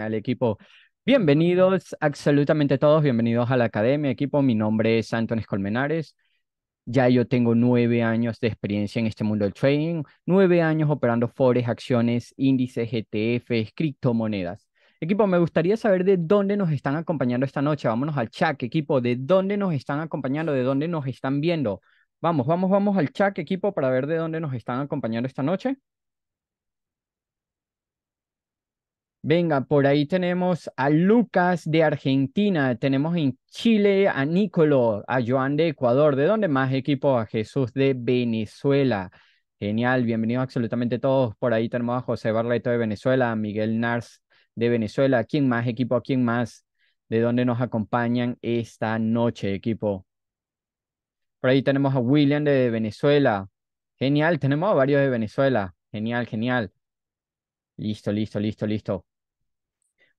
al equipo. Bienvenidos absolutamente todos, bienvenidos a la academia, equipo. Mi nombre es Antones Colmenares. Ya yo tengo nueve años de experiencia en este mundo del trading, nueve años operando forex, acciones, índices, ETFs, criptomonedas. Equipo, me gustaría saber de dónde nos están acompañando esta noche. Vámonos al chat, equipo, de dónde nos están acompañando, de dónde nos están viendo. Vamos, vamos, vamos al chat, equipo, para ver de dónde nos están acompañando esta noche. Venga, por ahí tenemos a Lucas de Argentina, tenemos en Chile a Nicolo, a Joan de Ecuador, de dónde más equipo, a Jesús de Venezuela. Genial, bienvenidos absolutamente todos. Por ahí tenemos a José Barreto de Venezuela, a Miguel Nars de Venezuela. ¿Quién más, equipo? ¿Quién más? ¿De dónde nos acompañan esta noche, equipo? Por ahí tenemos a William de Venezuela. Genial, tenemos a varios de Venezuela. Genial, genial. Listo, listo, listo, listo.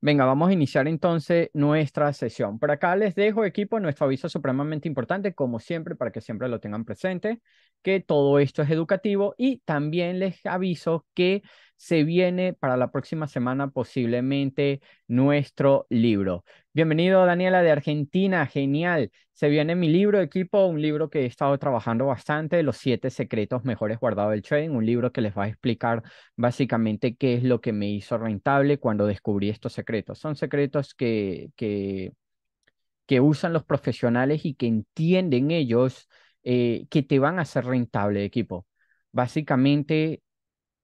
Venga, vamos a iniciar entonces nuestra sesión. Por acá les dejo, equipo, nuestro aviso supremamente importante, como siempre, para que siempre lo tengan presente, que todo esto es educativo y también les aviso que se viene para la próxima semana posiblemente nuestro libro. Bienvenido Daniela de Argentina, genial. Se viene mi libro equipo, un libro que he estado trabajando bastante, Los siete secretos mejores guardados del trading, un libro que les va a explicar básicamente qué es lo que me hizo rentable cuando descubrí estos secretos. Son secretos que, que, que usan los profesionales y que entienden ellos eh, que te van a hacer rentable equipo. Básicamente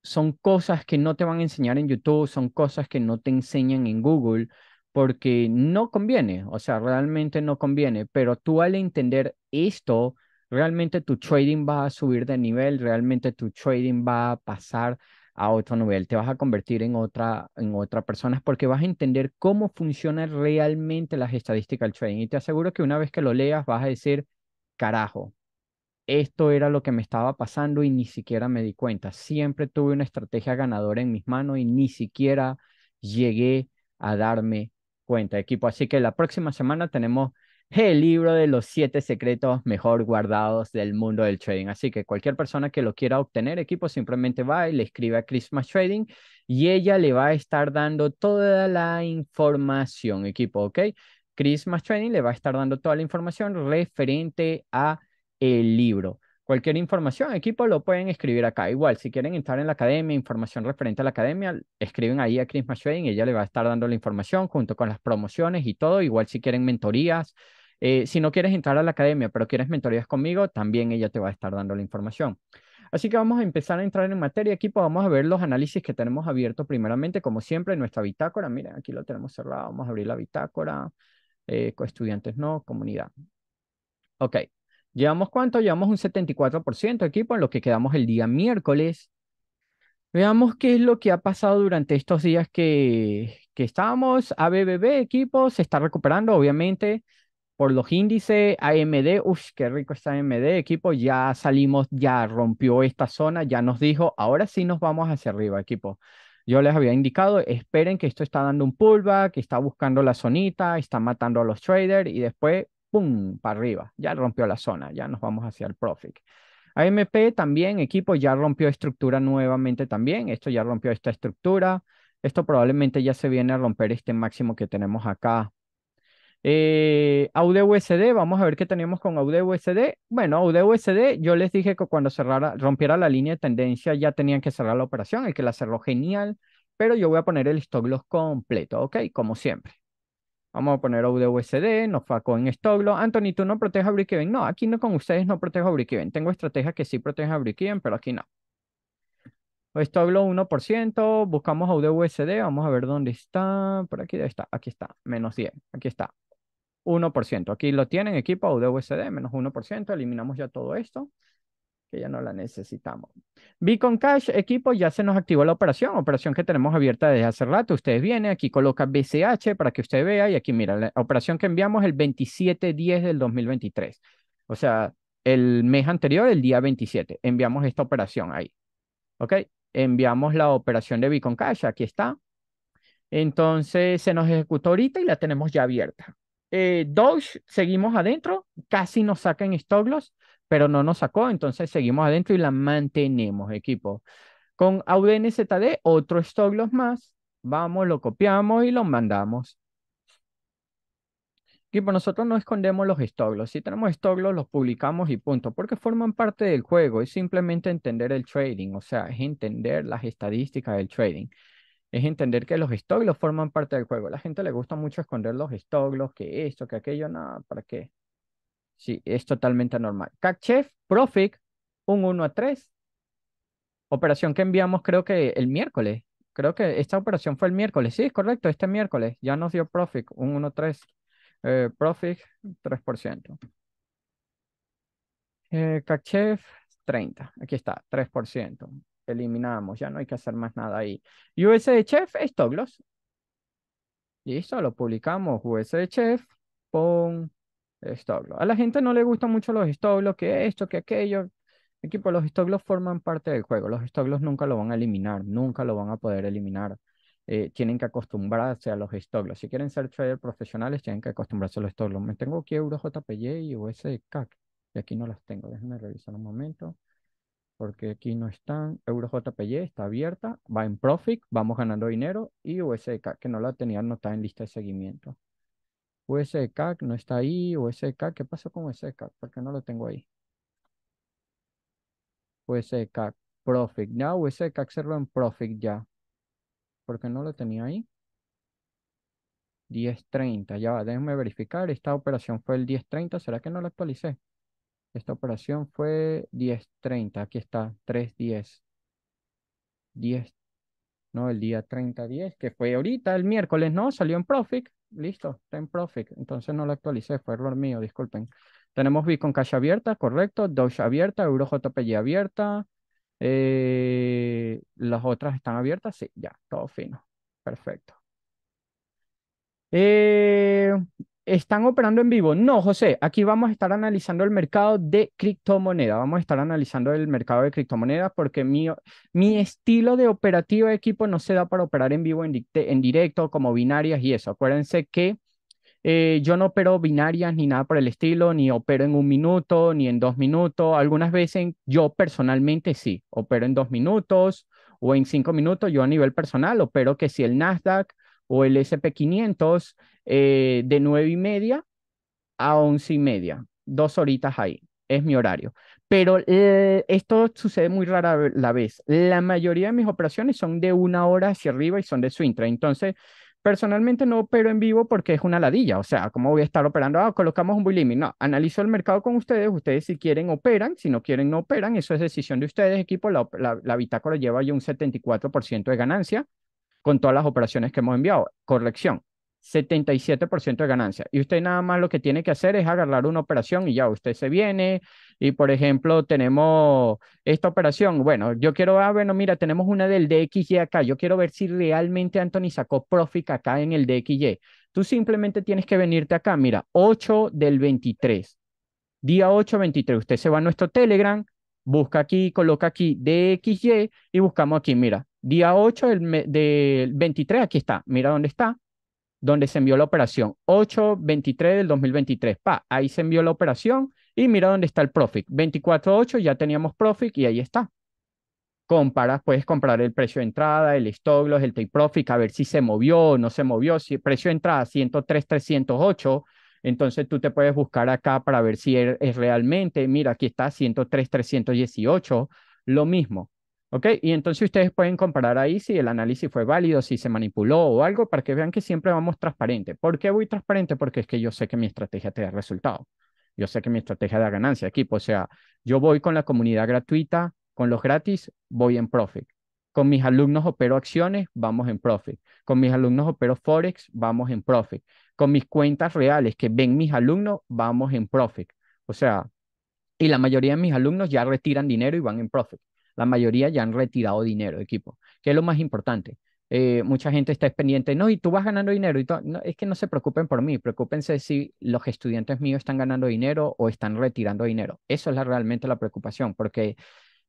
son cosas que no te van a enseñar en YouTube, son cosas que no te enseñan en Google, porque no conviene, o sea, realmente no conviene, pero tú al entender esto, realmente tu trading va a subir de nivel, realmente tu trading va a pasar a otro nivel, te vas a convertir en otra, en otra persona porque vas a entender cómo funcionan realmente las estadísticas del trading. Y te aseguro que una vez que lo leas vas a decir, carajo, esto era lo que me estaba pasando y ni siquiera me di cuenta. Siempre tuve una estrategia ganadora en mis manos y ni siquiera llegué a darme cuenta, equipo. Así que la próxima semana tenemos el libro de los siete secretos mejor guardados del mundo del trading. Así que cualquier persona que lo quiera obtener, equipo, simplemente va y le escribe a Christmas Trading y ella le va a estar dando toda la información, equipo, ¿ok? Christmas Trading le va a estar dando toda la información referente a el libro. Cualquier información, equipo, lo pueden escribir acá. Igual, si quieren entrar en la academia, información referente a la academia, escriben ahí a Chris y ella le va a estar dando la información junto con las promociones y todo. Igual, si quieren mentorías, eh, si no quieres entrar a la academia, pero quieres mentorías conmigo, también ella te va a estar dando la información. Así que vamos a empezar a entrar en materia. equipo, vamos a ver los análisis que tenemos abiertos primeramente, como siempre, en nuestra bitácora. Miren, aquí lo tenemos cerrado. Vamos a abrir la bitácora. Eh, estudiantes no, comunidad. Ok. ¿Llevamos cuánto? Llevamos un 74% equipo en lo que quedamos el día miércoles. Veamos qué es lo que ha pasado durante estos días que, que estábamos. ABBB, equipo, se está recuperando, obviamente, por los índices. AMD, uff, qué rico está AMD, equipo. Ya salimos, ya rompió esta zona, ya nos dijo, ahora sí nos vamos hacia arriba, equipo. Yo les había indicado, esperen que esto está dando un pullback, está buscando la zonita, está matando a los traders y después ¡pum!, para arriba. Ya rompió la zona, ya nos vamos hacia el profit. AMP también, equipo, ya rompió estructura nuevamente también. Esto ya rompió esta estructura. Esto probablemente ya se viene a romper este máximo que tenemos acá. Eh, AUDUSD, vamos a ver qué tenemos con AUDUSD Bueno, AUDUSD, yo les dije que cuando cerrara, rompiera la línea de tendencia ya tenían que cerrar la operación. El que la cerró, genial. Pero yo voy a poner el stop loss completo, ¿ok? Como siempre. Vamos a poner AUDUSD, nos faco en Stoglo. Anthony, tú no proteges a No, aquí no con ustedes no protejo a Tengo estrategias que sí protegen a pero aquí no. Esto Stoglo 1%, buscamos AUDUSD. vamos a ver dónde está. Por aquí está, aquí está, menos 10, aquí está. 1%. Aquí lo tienen, equipo AUDUSD menos 1%. Eliminamos ya todo esto que ya no la necesitamos. Beacon Cash, equipo, ya se nos activó la operación, operación que tenemos abierta desde hace rato. Ustedes vienen, aquí coloca BCH para que usted vea y aquí mira, la operación que enviamos el 27-10 del 2023. O sea, el mes anterior, el día 27, enviamos esta operación ahí. ¿Ok? Enviamos la operación de Beacon Cash, aquí está. Entonces se nos ejecutó ahorita y la tenemos ya abierta. Eh, Doge, seguimos adentro, casi nos sacan stop loss pero no nos sacó, entonces seguimos adentro y la mantenemos, equipo. Con AUDNZD, otro stoglos más, vamos, lo copiamos y lo mandamos. Equipo, nosotros no escondemos los stoglos. Si tenemos stoglos, los publicamos y punto, porque forman parte del juego. Es simplemente entender el trading, o sea, es entender las estadísticas del trading. Es entender que los stoglos forman parte del juego. A la gente le gusta mucho esconder los stoglos, que esto, que aquello, nada, ¿para qué? Sí, es totalmente normal. Chef, Profic, un 1 a 3. Operación que enviamos creo que el miércoles. Creo que esta operación fue el miércoles. Sí, es correcto, este miércoles. Ya nos dio Profic, un 1 a 3. Eh, Profic, 3%. Eh, 30. Aquí está, 3%. Eliminamos, ya no hay que hacer más nada ahí. Chef, es Y Listo, lo publicamos. Chef, pon a la gente no le gustan mucho los estoblos, que esto, que aquello. Equipo, los estoblos forman parte del juego. Los estoblos nunca lo van a eliminar, nunca lo van a poder eliminar. Eh, tienen que acostumbrarse a los estoblos. Si quieren ser traders profesionales, tienen que acostumbrarse a los estoblos. Me tengo aquí EuroJPY y USDCAC Y aquí no las tengo. Déjenme revisar un momento. Porque aquí no están. Euro está abierta. Va en profit. Vamos ganando dinero. Y USDCAC que no la tenía está en lista de seguimiento. USK no está ahí, USK, ¿qué pasó con USK? ¿Por qué no lo tengo ahí? USK, Profit, ya USK cerró en Profit ya. ¿Por qué no lo tenía ahí? 10.30, ya déjenme verificar, esta operación fue el 10.30, ¿será que no la actualicé? Esta operación fue 10.30, aquí está, 3.10. 10, no, el día 30.10, que fue ahorita, el miércoles, ¿no? Salió en Profit. Listo, ten profit. Entonces no lo actualicé, fue error mío, disculpen. Tenemos Bitcoin Cash abierta, correcto. Doge abierta, Euro abierta. Eh, las otras están abiertas, sí, ya, todo fino. Perfecto. Eh, ¿Están operando en vivo? No, José, aquí vamos a estar analizando el mercado de criptomonedas. Vamos a estar analizando el mercado de criptomonedas porque mi, mi estilo de operativo de equipo no se da para operar en vivo, en, en directo, como binarias y eso. Acuérdense que eh, yo no opero binarias ni nada por el estilo, ni opero en un minuto, ni en dos minutos. Algunas veces yo personalmente sí, opero en dos minutos o en cinco minutos. Yo a nivel personal opero que si el Nasdaq o el SP500 eh, de 9 y media a 11 y media, dos horitas ahí, es mi horario. Pero eh, esto sucede muy rara la vez. La mayoría de mis operaciones son de una hora hacia arriba y son de swing trade. Entonces, personalmente no opero en vivo porque es una ladilla. O sea, ¿cómo voy a estar operando? Ah, colocamos un bull No, analizo el mercado con ustedes. Ustedes si quieren operan, si no quieren no operan. Eso es decisión de ustedes, equipo. La, la, la bitácora lleva ya un 74% de ganancia con todas las operaciones que hemos enviado. Corrección, 77% de ganancia. Y usted nada más lo que tiene que hacer es agarrar una operación y ya usted se viene. Y por ejemplo, tenemos esta operación. Bueno, yo quiero, ah, bueno, mira, tenemos una del DXY acá. Yo quiero ver si realmente Anthony sacó profit acá en el DXY. Tú simplemente tienes que venirte acá. Mira, 8 del 23. Día 8, 23. Usted se va a nuestro Telegram, busca aquí, coloca aquí DXY y buscamos aquí, mira, Día 8 del, 23, aquí está, mira dónde está, donde se envió la operación. 8-23 del 2023, pa, ahí se envió la operación y mira dónde está el profit. 24.8 ya teníamos profit y ahí está. Comparas, puedes comprar el precio de entrada, el stop loss, el take profit, a ver si se movió o no se movió. Si precio de entrada 103.308, entonces tú te puedes buscar acá para ver si er, es, realmente, mira, aquí está 103.318, lo mismo. ¿Ok? Y entonces ustedes pueden comparar ahí si el análisis fue válido, si se manipuló o algo, para que vean que siempre vamos transparente. ¿Por qué voy transparente? Porque es que yo sé que mi estrategia te da resultado. Yo sé que mi estrategia da ganancia, equipo. O sea, yo voy con la comunidad gratuita, con los gratis, voy en profit. Con mis alumnos opero acciones, vamos en profit. Con mis alumnos opero forex, vamos en profit. Con mis cuentas reales que ven mis alumnos, vamos en profit. O sea, y la mayoría de mis alumnos ya retiran dinero y van en profit. La mayoría ya han retirado dinero, equipo, que es lo más importante. Eh, mucha gente está pendiente, no, y tú vas ganando dinero, y es que no se preocupen por mí, preocupense si los estudiantes míos están ganando dinero o están retirando dinero. Eso es realmente la preocupación, porque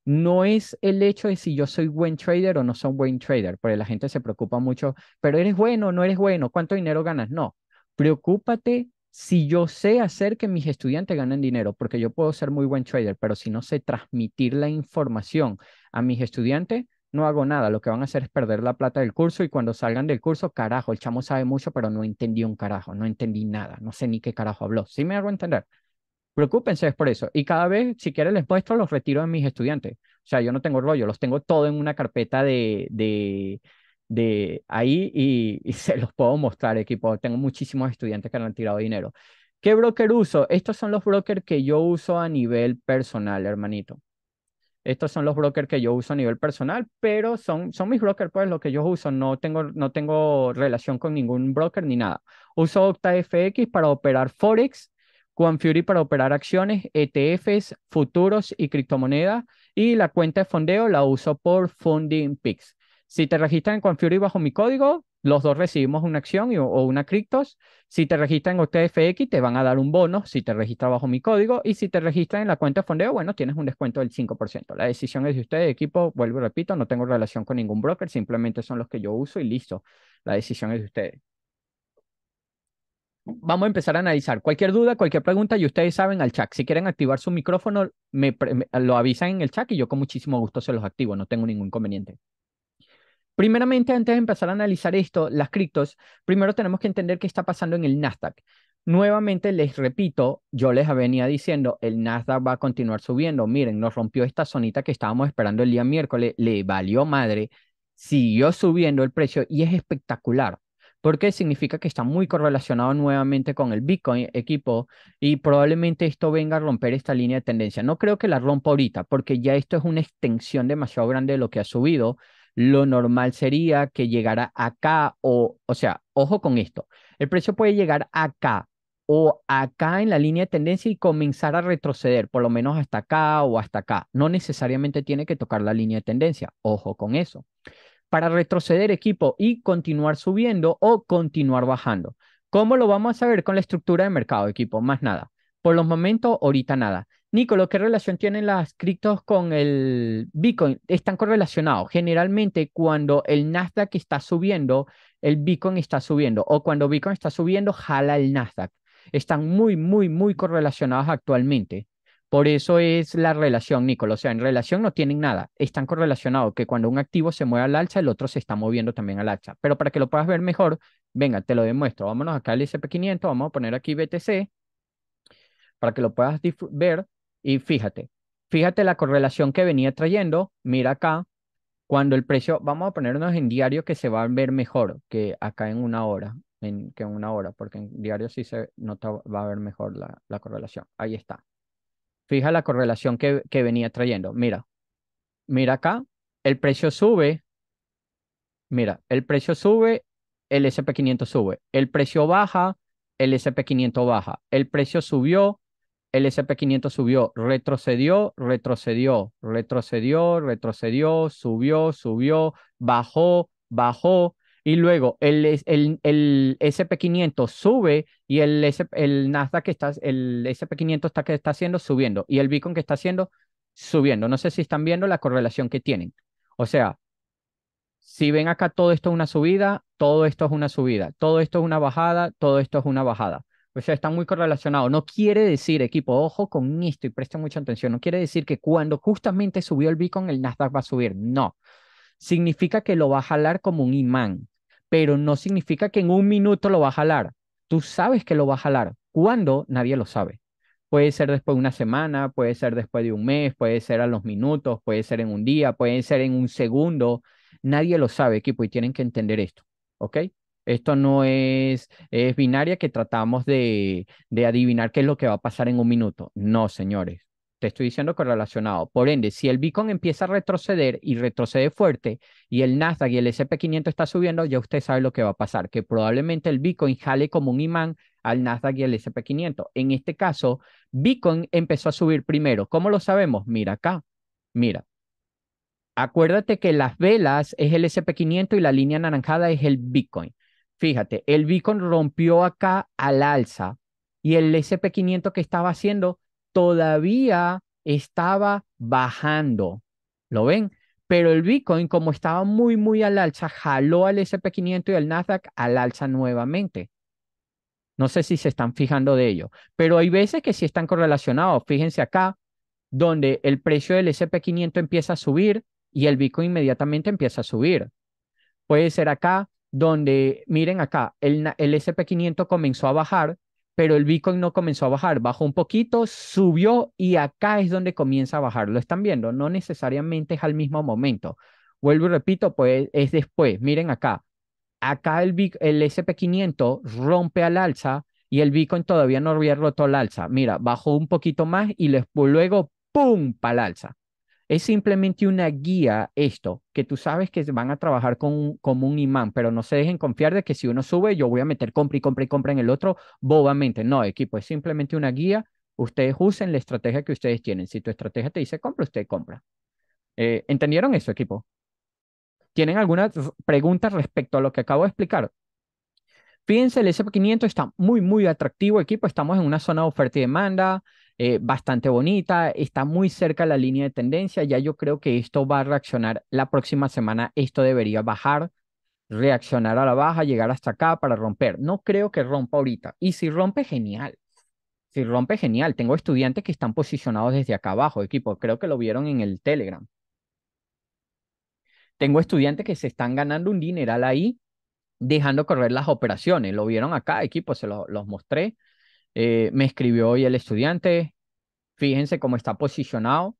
no es el hecho de si yo soy buen trader o no soy buen trader, porque la gente se preocupa mucho, pero eres bueno, no eres bueno, cuánto dinero ganas, no. Preocúpate si yo sé hacer que mis estudiantes ganen dinero, porque yo puedo ser muy buen trader, pero si no sé transmitir la información a mis estudiantes, no hago nada. Lo que van a hacer es perder la plata del curso y cuando salgan del curso, carajo, el chamo sabe mucho, pero no entendí un carajo, no entendí nada, no sé ni qué carajo habló. ¿Sí me hago entender? Preocúpense por eso. Y cada vez, si quieren, les muestro los retiro a mis estudiantes. O sea, yo no tengo rollo, los tengo todo en una carpeta de de ahí y, se los puedo mostrar, equipo. Tengo muchísimos estudiantes que han tirado dinero. ¿Qué broker uso? Estos son los brokers que yo uso a nivel personal, hermanito. Estos son los brokers que yo uso a nivel personal, pero son, son mis brokers, pues, lo que yo uso. No tengo, no tengo relación con ningún broker ni nada. Uso OctaFX para operar Forex, Fury para operar acciones, ETFs, futuros y criptomonedas. Y la cuenta de fondeo la uso por Funding si te registran en Confury bajo mi código, los dos recibimos una acción o una criptos. Si te registran en OTFX, te van a dar un bono si te registras bajo mi código. Y si te registras en la cuenta de fondeo, bueno, tienes un descuento del 5%. La decisión es de ustedes, equipo. Vuelvo y repito, no tengo relación con ningún broker, simplemente son los que yo uso y listo. La decisión es de ustedes. Vamos a empezar a analizar. Cualquier duda, cualquier pregunta, y ustedes saben al chat. Si quieren activar su micrófono, lo avisan en el chat y yo con muchísimo gusto se los activo. No tengo ningún inconveniente. Primeramente, antes de empezar a analizar esto, las criptos, primero tenemos que entender qué está pasando en el Nasdaq. Nuevamente les repito, yo les venía diciendo, el Nasdaq va a continuar subiendo. Miren, nos rompió esta zonita que estábamos esperando el día miércoles, le valió madre, siguió subiendo el precio y es espectacular porque significa que está muy correlacionado nuevamente con el Bitcoin equipo y probablemente esto venga a romper esta línea de tendencia. No creo que la rompa ahorita porque ya esto es una extensión demasiado grande de lo que ha subido lo normal sería que llegara acá o, o sea, ojo con esto, el precio puede llegar acá o acá en la línea de tendencia y comenzar a retroceder, por lo menos hasta acá o hasta acá. No necesariamente tiene que tocar la línea de tendencia, ojo con eso. Para retroceder equipo y continuar subiendo o continuar bajando. ¿Cómo lo vamos a saber con la estructura de mercado equipo? Más nada. Por los momentos, ahorita nada. Nicolás, ¿qué relación tienen las criptos con el Bitcoin? Están correlacionados. Generalmente cuando el Nasdaq está subiendo, el Bitcoin está subiendo. O cuando Bitcoin está subiendo, jala el Nasdaq. Están muy, muy, muy correlacionados actualmente. Por eso es la relación, Nicolás. O sea, en relación no tienen nada. Están correlacionados que cuando un activo se mueve al alza, el otro se está moviendo también al alza. Pero para que lo puedas ver mejor, venga, te lo demuestro. Vámonos acá al SP500, vamos a poner aquí BTC para que lo puedas ver y fíjate, fíjate la correlación que venía trayendo, mira acá, cuando el precio, vamos a ponernos en diario que se va a ver mejor que acá en una hora, en, que en una hora, porque en diario sí se nota, va a ver mejor la, correlación. Ahí está. Fija la correlación que, que venía trayendo. Mira, mira acá, el precio sube, mira, el precio sube, el SP500 sube, el precio baja, el SP500 baja, el precio subió, el SP500 subió, retrocedió, retrocedió, retrocedió, retrocedió, subió, subió, bajó, bajó. Y luego el, el, el SP500 sube y el, el Nasdaq que está, el SP500 está, que está haciendo subiendo y el Bitcoin que está haciendo subiendo. No sé si están viendo la correlación que tienen. O sea, si ven acá todo esto es una subida, todo esto es una subida, todo esto es una bajada, todo esto es una bajada. O sea, está muy correlacionado. No quiere decir, equipo, ojo con esto y presta mucha atención. No quiere decir que cuando justamente subió el Bitcoin, el Nasdaq va a subir. No. Significa que lo va a jalar como un imán, pero no significa que en un minuto lo va a jalar. Tú sabes que lo va a jalar. ¿Cuándo? Nadie lo sabe. Puede ser después de una semana, puede ser después de un mes, puede ser a los minutos, puede ser en un día, puede ser en un segundo. Nadie lo sabe, equipo, y tienen que entender esto. ¿Ok? Esto no es, binaria que tratamos de, de adivinar qué es lo que va a pasar en un minuto. No, señores. Te estoy diciendo correlacionado. Por ende, si el Bitcoin empieza a retroceder y retrocede fuerte y el Nasdaq y el SP500 está subiendo, ya usted sabe lo que va a pasar, que probablemente el Bitcoin jale como un imán al Nasdaq y al SP500. En este caso, Bitcoin empezó a subir primero. ¿Cómo lo sabemos? Mira acá. Mira, acuérdate que las velas es el SP500 y la línea anaranjada es el Bitcoin fíjate, el Bitcoin rompió acá al alza y el SP500 que estaba haciendo todavía estaba bajando. ¿Lo ven? Pero el Bitcoin, como estaba muy, muy al alza, jaló al SP500 y al Nasdaq al alza nuevamente. No sé si se están fijando de ello, pero hay veces que sí están correlacionados. Fíjense acá, donde el precio del SP500 empieza a subir y el Bitcoin inmediatamente empieza a subir. Puede ser acá, donde miren acá, el, SP500 comenzó a bajar, pero el Bitcoin no comenzó a bajar, bajó un poquito, subió y acá es donde comienza a bajar. Lo están viendo, no necesariamente es al mismo momento. Vuelvo y repito, pues es después. Miren acá, acá el, el SP500 rompe al alza y el Bitcoin todavía no había roto al alza. Mira, bajó un poquito más y luego, ¡pum!, para el alza. Es simplemente una guía esto, que tú sabes que van a trabajar con, como un imán, pero no se dejen confiar de que si uno sube, yo voy a meter compra y compra y compra en el otro bobamente. No, equipo, es simplemente una guía. Ustedes usen la estrategia que ustedes tienen. Si tu estrategia te dice compra, usted compra. Eh, ¿Entendieron eso, equipo? ¿Tienen alguna pregunta respecto a lo que acabo de explicar? Fíjense, el S&P 500 está muy, muy atractivo, equipo. Estamos en una zona de oferta y demanda. Eh, bastante bonita, está muy cerca de la línea de tendencia, ya yo creo que esto va a reaccionar la próxima semana, esto debería bajar, reaccionar a la baja, llegar hasta acá para romper. No creo que rompa ahorita, y si rompe, genial. Si rompe, genial. Tengo estudiantes que están posicionados desde acá abajo, equipo. Creo que lo vieron en el Telegram. Tengo estudiantes que se están ganando un dineral ahí, dejando correr las operaciones. Lo vieron acá, equipo, se los mostré. Eh, me escribió hoy el estudiante. Fíjense cómo está posicionado.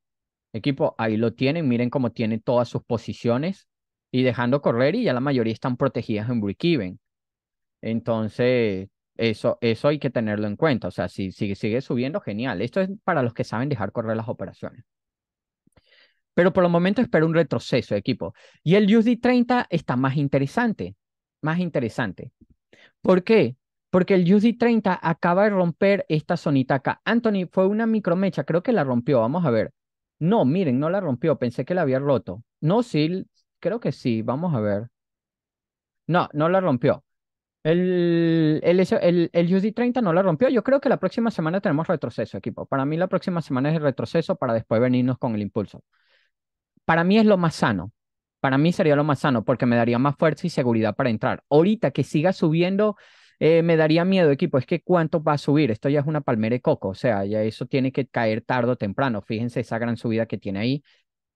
Equipo, ahí lo tienen. Miren cómo tiene todas sus posiciones y dejando correr y ya la mayoría están protegidas en break-even. Entonces, eso, eso hay que tenerlo en cuenta. O sea, si sigue, sigue subiendo, genial. Esto es para los que saben dejar correr las operaciones. Pero por el momento espero un retroceso equipo. Y el USD 30 está más interesante. Más interesante. ¿Por qué? porque el UZ 30 acaba de romper esta sonita acá. Anthony, fue una micromecha, creo que la rompió, vamos a ver. No, miren, no la rompió, pensé que la había roto. No, sí, creo que sí, vamos a ver. No, no la rompió. El, el, el, el 30 no la rompió. Yo creo que la próxima semana tenemos retroceso, equipo. Para mí la próxima semana es el retroceso para después venirnos con el impulso. Para mí es lo más sano. Para mí sería lo más sano porque me daría más fuerza y seguridad para entrar. Ahorita que siga subiendo, eh, me daría miedo, equipo, es que cuánto va a subir. Esto ya es una palmera de coco, o sea, ya eso tiene que caer tarde o temprano. Fíjense esa gran subida que tiene ahí,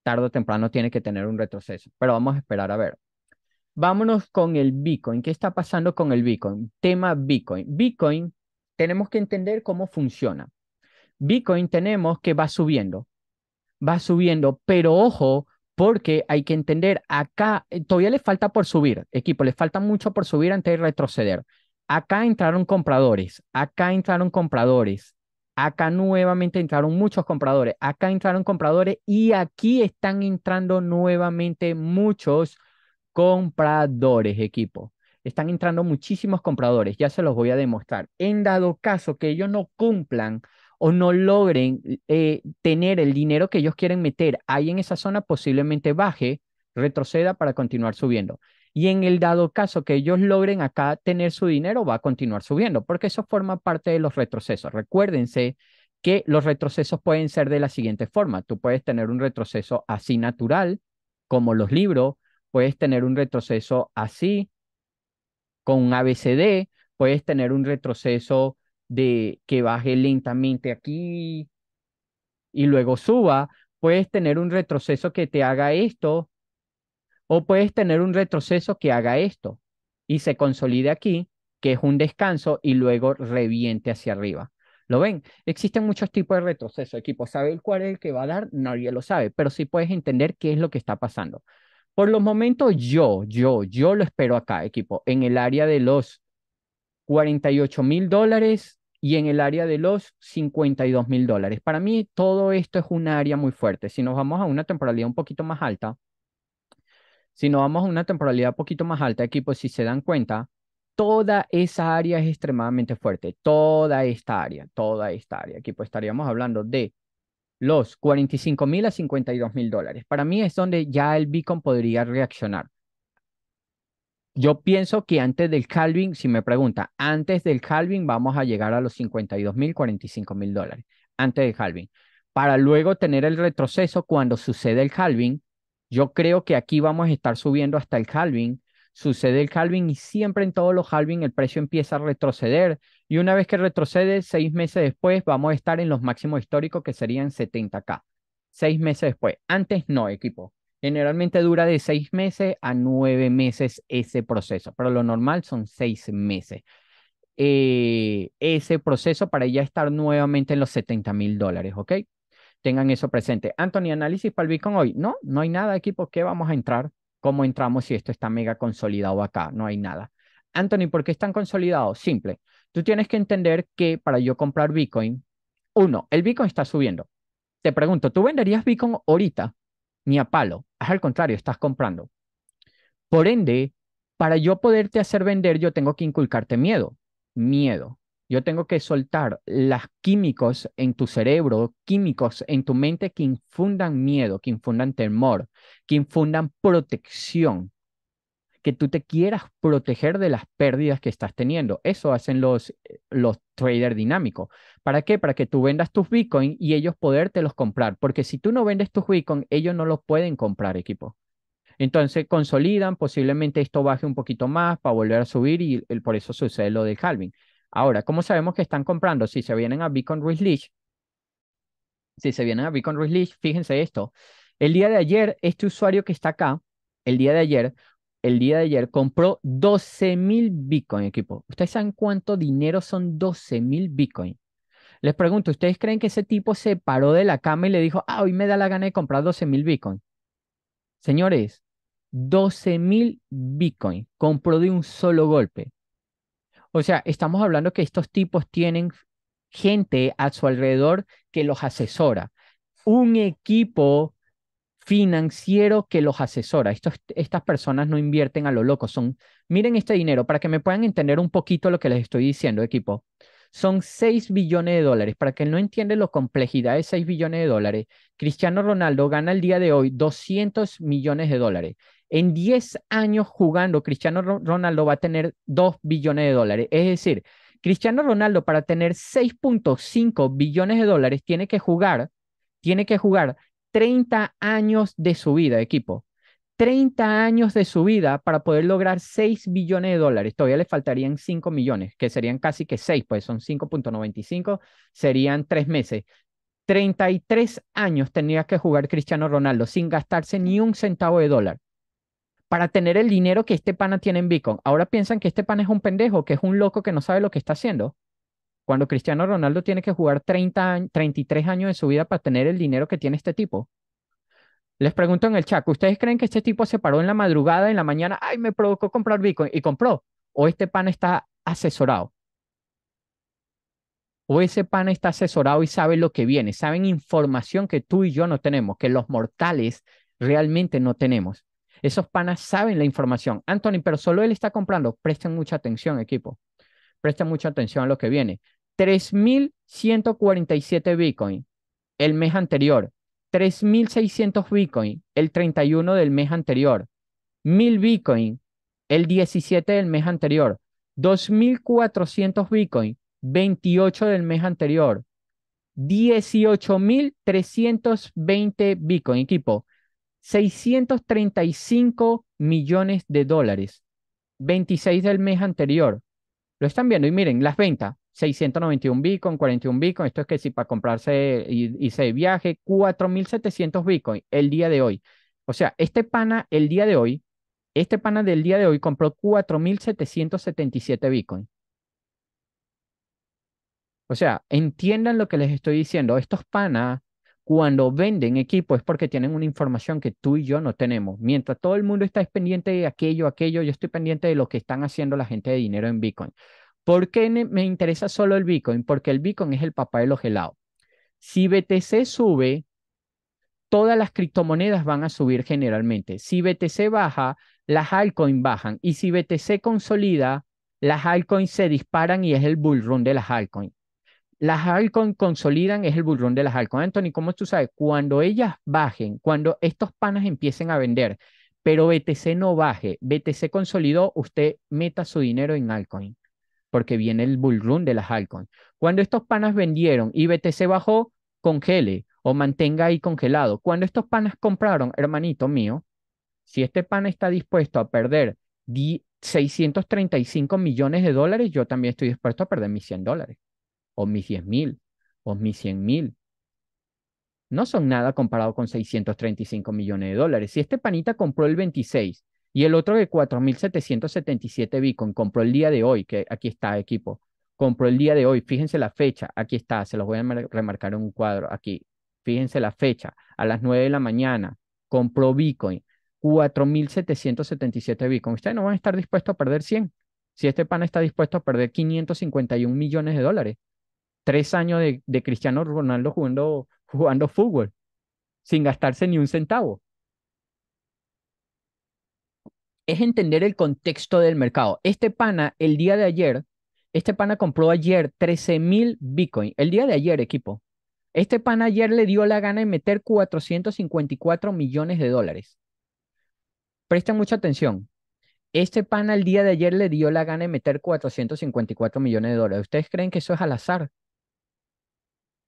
tarde o temprano tiene que tener un retroceso, pero vamos a esperar a ver. Vámonos con el Bitcoin. ¿Qué está pasando con el Bitcoin? Tema Bitcoin. Bitcoin, tenemos que entender cómo funciona. Bitcoin tenemos que va subiendo, va subiendo, pero ojo, porque hay que entender, acá eh, todavía le falta por subir, equipo, le falta mucho por subir antes de retroceder. Acá entraron compradores, acá entraron compradores, acá nuevamente entraron muchos compradores, acá entraron compradores y aquí están entrando nuevamente muchos compradores, equipo. Están entrando muchísimos compradores, ya se los voy a demostrar. En dado caso que ellos no cumplan o no logren eh, tener el dinero que ellos quieren meter ahí en esa zona, posiblemente baje, retroceda para continuar subiendo. Y en el dado caso que ellos logren acá tener su dinero, va a continuar subiendo, porque eso forma parte de los retrocesos. Recuérdense que los retrocesos pueden ser de la siguiente forma. Tú puedes tener un retroceso así natural, como los libros, puedes tener un retroceso así, con un ABCD, puedes tener un retroceso de que baje lentamente aquí y luego suba, puedes tener un retroceso que te haga esto o puedes tener un retroceso que haga esto y se consolide aquí, que es un descanso, y luego reviente hacia arriba. ¿Lo ven? Existen muchos tipos de retroceso. Equipo, ¿sabe cuál es el que va a dar? Nadie lo sabe, pero sí puedes entender qué es lo que está pasando. Por los momentos, yo, yo, yo lo espero acá, equipo, en el área de los 48 mil dólares y en el área de los 52 mil dólares. Para mí, todo esto es un área muy fuerte. Si nos vamos a una temporalidad un poquito más alta, si nos vamos a una temporalidad un poquito más alta aquí, pues si se dan cuenta, toda esa área es extremadamente fuerte, toda esta área, toda esta área. Aquí pues estaríamos hablando de los 45 mil a 52 mil dólares. Para mí es donde ya el Bitcoin podría reaccionar. Yo pienso que antes del Calvin, si me pregunta, antes del Calvin vamos a llegar a los 52 mil, 45 mil dólares, antes del Calvin, para luego tener el retroceso cuando sucede el Calvin yo creo que aquí vamos a estar subiendo hasta el halving. Sucede el halving y siempre en todos los halving el precio empieza a retroceder. Y una vez que retrocede, seis meses después vamos a estar en los máximos históricos que serían 70K. Seis meses después. Antes no, equipo. Generalmente dura de seis meses a nueve meses ese proceso, pero lo normal son seis meses. Eh, ese proceso para ya estar nuevamente en los 70 mil dólares, ¿ok? tengan eso presente. Anthony, análisis para el Bitcoin hoy. No, no hay nada aquí qué vamos a entrar. ¿Cómo entramos si esto está mega consolidado acá? No hay nada. Anthony, ¿por qué es tan consolidado? Simple. Tú tienes que entender que para yo comprar Bitcoin, uno, el Bitcoin está subiendo. Te pregunto, ¿tú venderías Bitcoin ahorita? Ni a palo. Es al contrario, estás comprando. Por ende, para yo poderte hacer vender, yo tengo que inculcarte miedo. Miedo. Yo tengo que soltar las químicos en tu cerebro, químicos en tu mente que infundan miedo, que infundan temor, que infundan protección, que tú te quieras proteger de las pérdidas que estás teniendo. Eso hacen los, eh, los traders dinámicos. ¿Para qué? Para que tú vendas tus Bitcoin y ellos los comprar. Porque si tú no vendes tus Bitcoin, ellos no los pueden comprar, equipo. Entonces consolidan, posiblemente esto baje un poquito más para volver a subir y, y por eso sucede lo del halving. Ahora, ¿cómo sabemos que están comprando? Si se vienen a Bitcoin Release, si se vienen a Bitcoin Release, fíjense esto. El día de ayer, este usuario que está acá, el día de ayer, el día de ayer compró 12 mil Bitcoin, equipo. ¿Ustedes saben cuánto dinero son 12 mil Bitcoin? Les pregunto, ¿ustedes creen que ese tipo se paró de la cama y le dijo, ah, hoy me da la gana de comprar 12 mil Bitcoin? Señores, 12 mil Bitcoin compró de un solo golpe. O sea, estamos hablando que estos tipos tienen gente a su alrededor que los asesora, un equipo financiero que los asesora. estas personas no invierten a lo loco, son, miren este dinero, para que me puedan entender un poquito lo que les estoy diciendo, equipo. Son 6 billones de dólares. Para que no entiende la complejidad de 6 billones de dólares, Cristiano Ronaldo gana el día de hoy 200 millones de dólares. En 10 años jugando, Cristiano Ronaldo va a tener 2 billones de dólares. Es decir, Cristiano Ronaldo para tener 6.5 billones de dólares tiene que jugar, tiene que jugar 30 años de su vida, equipo. 30 años de su vida para poder lograr 6 billones de dólares. Todavía le faltarían 5 millones, que serían casi que 6, pues son 5.95, serían 3 meses. 33 años tenía que jugar Cristiano Ronaldo sin gastarse ni un centavo de dólar para tener el dinero que este pana tiene en Bitcoin. Ahora piensan que este pana es un pendejo, que es un loco que no sabe lo que está haciendo. Cuando Cristiano Ronaldo tiene que jugar 30, 33 años de su vida para tener el dinero que tiene este tipo. Les pregunto en el chat, ¿ustedes creen que este tipo se paró en la madrugada, en la mañana, ay, me provocó comprar Bitcoin y compró? ¿O este pana está asesorado? ¿O ese pana está asesorado y sabe lo que viene? Saben información que tú y yo no tenemos, que los mortales realmente no tenemos. Esos panas saben la información. Anthony, pero solo él está comprando. Presten mucha atención, equipo. Presten mucha atención a lo que viene. 3.147 Bitcoin el mes anterior. 3.600 Bitcoin el 31 del mes anterior. 1.000 Bitcoin el 17 del mes anterior. 2.400 Bitcoin 28 del mes anterior. 18.320 Bitcoin, equipo. 635 millones de dólares, 26 del mes anterior. Lo están viendo y miren las ventas, 691 Bitcoin, 41 Bitcoin, esto es que si para comprarse y, se viaje, 4.700 Bitcoin el día de hoy. O sea, este pana el día de hoy, este pana del día de hoy compró 4.777 Bitcoin. O sea, entiendan lo que les estoy diciendo. Estos panas cuando venden equipo es porque tienen una información que tú y yo no tenemos. Mientras todo el mundo está pendiente de aquello, aquello, yo estoy pendiente de lo que están haciendo la gente de dinero en Bitcoin. ¿Por qué me interesa solo el Bitcoin? Porque el Bitcoin es el papá de los helados. Si BTC sube, todas las criptomonedas van a subir generalmente. Si BTC baja, las altcoins bajan. Y si BTC consolida, las altcoins se disparan y es el bull de las altcoins. Las altcoins consolidan, es el bullrun de las altcoins. Anthony, ¿cómo tú sabes? Cuando ellas bajen, cuando estos panas empiecen a vender, pero BTC no baje, BTC consolidó, usted meta su dinero en altcoins. porque viene el bullrun de las altcoins. Cuando estos panas vendieron y BTC bajó, congele o mantenga ahí congelado. Cuando estos panas compraron, hermanito mío, si este pana está dispuesto a perder 635 millones de dólares, yo también estoy dispuesto a perder mis 100 dólares o mis mil o mis mil No son nada comparado con 635 millones de dólares. Si este panita compró el 26 y el otro de 4.777 Bitcoin compró el día de hoy, que aquí está equipo, compró el día de hoy, fíjense la fecha, aquí está, se los voy a remarcar en un cuadro aquí, fíjense la fecha, a las 9 de la mañana compró Bitcoin, 4.777 Bitcoin. Ustedes no van a estar dispuestos a perder 100 si este pan está dispuesto a perder 551 millones de dólares tres años de, Cristiano Ronaldo jugando, jugando fútbol, sin gastarse ni un centavo. Es entender el contexto del mercado. Este pana, el día de ayer, este pana compró ayer 13 mil Bitcoin. El día de ayer, equipo. Este pana ayer le dio la gana de meter 454 millones de dólares. Presten mucha atención. Este pana el día de ayer le dio la gana de meter 454 millones de dólares. ¿Ustedes creen que eso es al azar?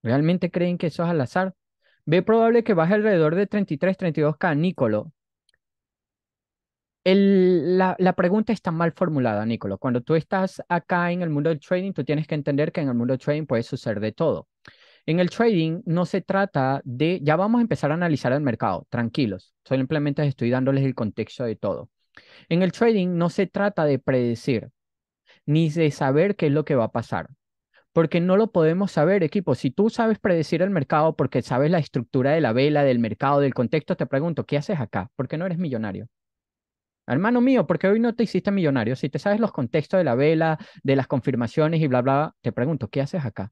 ¿Realmente creen que eso es al azar? Ve probable que baje alrededor de 33, 32K, Nicolo. El, la, la, pregunta está mal formulada, Nicolo. Cuando tú estás acá en el mundo del trading, tú tienes que entender que en el mundo del trading puede suceder de todo. En el trading no se trata de, ya vamos a empezar a analizar el mercado, tranquilos, simplemente estoy dándoles el contexto de todo. En el trading no se trata de predecir, ni de saber qué es lo que va a pasar porque no lo podemos saber, equipo. Si tú sabes predecir el mercado porque sabes la estructura de la vela, del mercado, del contexto, te pregunto, ¿qué haces acá? ¿Por qué no eres millonario? Hermano mío, ¿por qué hoy no te hiciste millonario? Si te sabes los contextos de la vela, de las confirmaciones y bla, bla, te pregunto, ¿qué haces acá?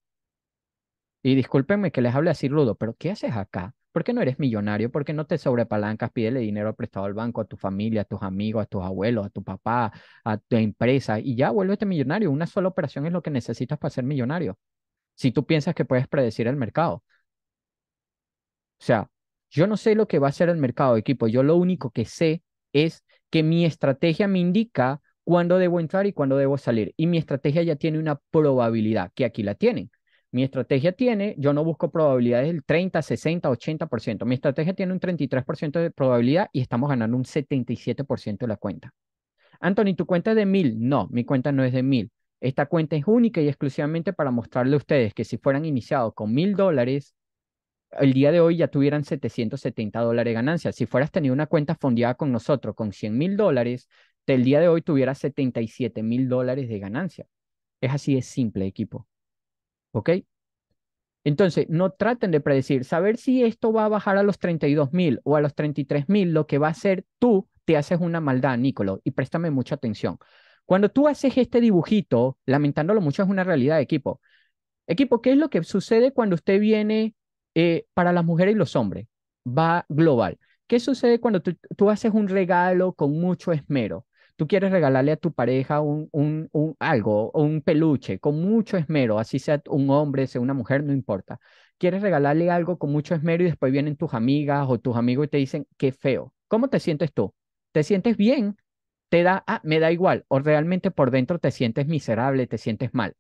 Y discúlpenme que les hable así rudo, pero ¿qué haces acá? ¿Por qué no eres millonario? ¿Por qué no te sobrepalancas? Pídele dinero prestado al banco, a tu familia, a tus amigos, a tus abuelos, a tu papá, a tu empresa y ya vuélvete millonario. Una sola operación es lo que necesitas para ser millonario. Si tú piensas que puedes predecir el mercado. O sea, yo no sé lo que va a hacer el mercado, equipo. Yo lo único que sé es que mi estrategia me indica cuándo debo entrar y cuándo debo salir. Y mi estrategia ya tiene una probabilidad, que aquí la tienen. Mi estrategia tiene, yo no busco probabilidades del 30, 60, 80%. Mi estrategia tiene un 33% de probabilidad y estamos ganando un 77% de la cuenta. Anthony, ¿tu cuenta es de 1000? No, mi cuenta no es de 1000. Esta cuenta es única y exclusivamente para mostrarle a ustedes que si fueran iniciados con 1000 dólares, el día de hoy ya tuvieran 770 dólares de ganancia. Si fueras tenido una cuenta fondeada con nosotros con 100 mil dólares, el día de hoy tuvieras 77 mil dólares de ganancia. Es así de simple, equipo. ¿Ok? Entonces, no traten de predecir. Saber si esto va a bajar a los 32 mil o a los 33 mil, lo que va a hacer tú, te haces una maldad, Nicolo, y préstame mucha atención. Cuando tú haces este dibujito, lamentándolo mucho, es una realidad de equipo. Equipo, ¿qué es lo que sucede cuando usted viene eh, para las mujeres y los hombres? Va global. ¿Qué sucede cuando tú haces un regalo con mucho esmero? tú quieres regalarle a tu pareja un, un, un algo, un peluche, con mucho esmero, así sea un hombre, sea una mujer, no importa. Quieres regalarle algo con mucho esmero y después vienen tus amigas o tus amigos y te dicen, qué feo. ¿Cómo te sientes tú? ¿Te sientes bien? Te da, ah, me da igual, o realmente por dentro te sientes miserable, te sientes mal.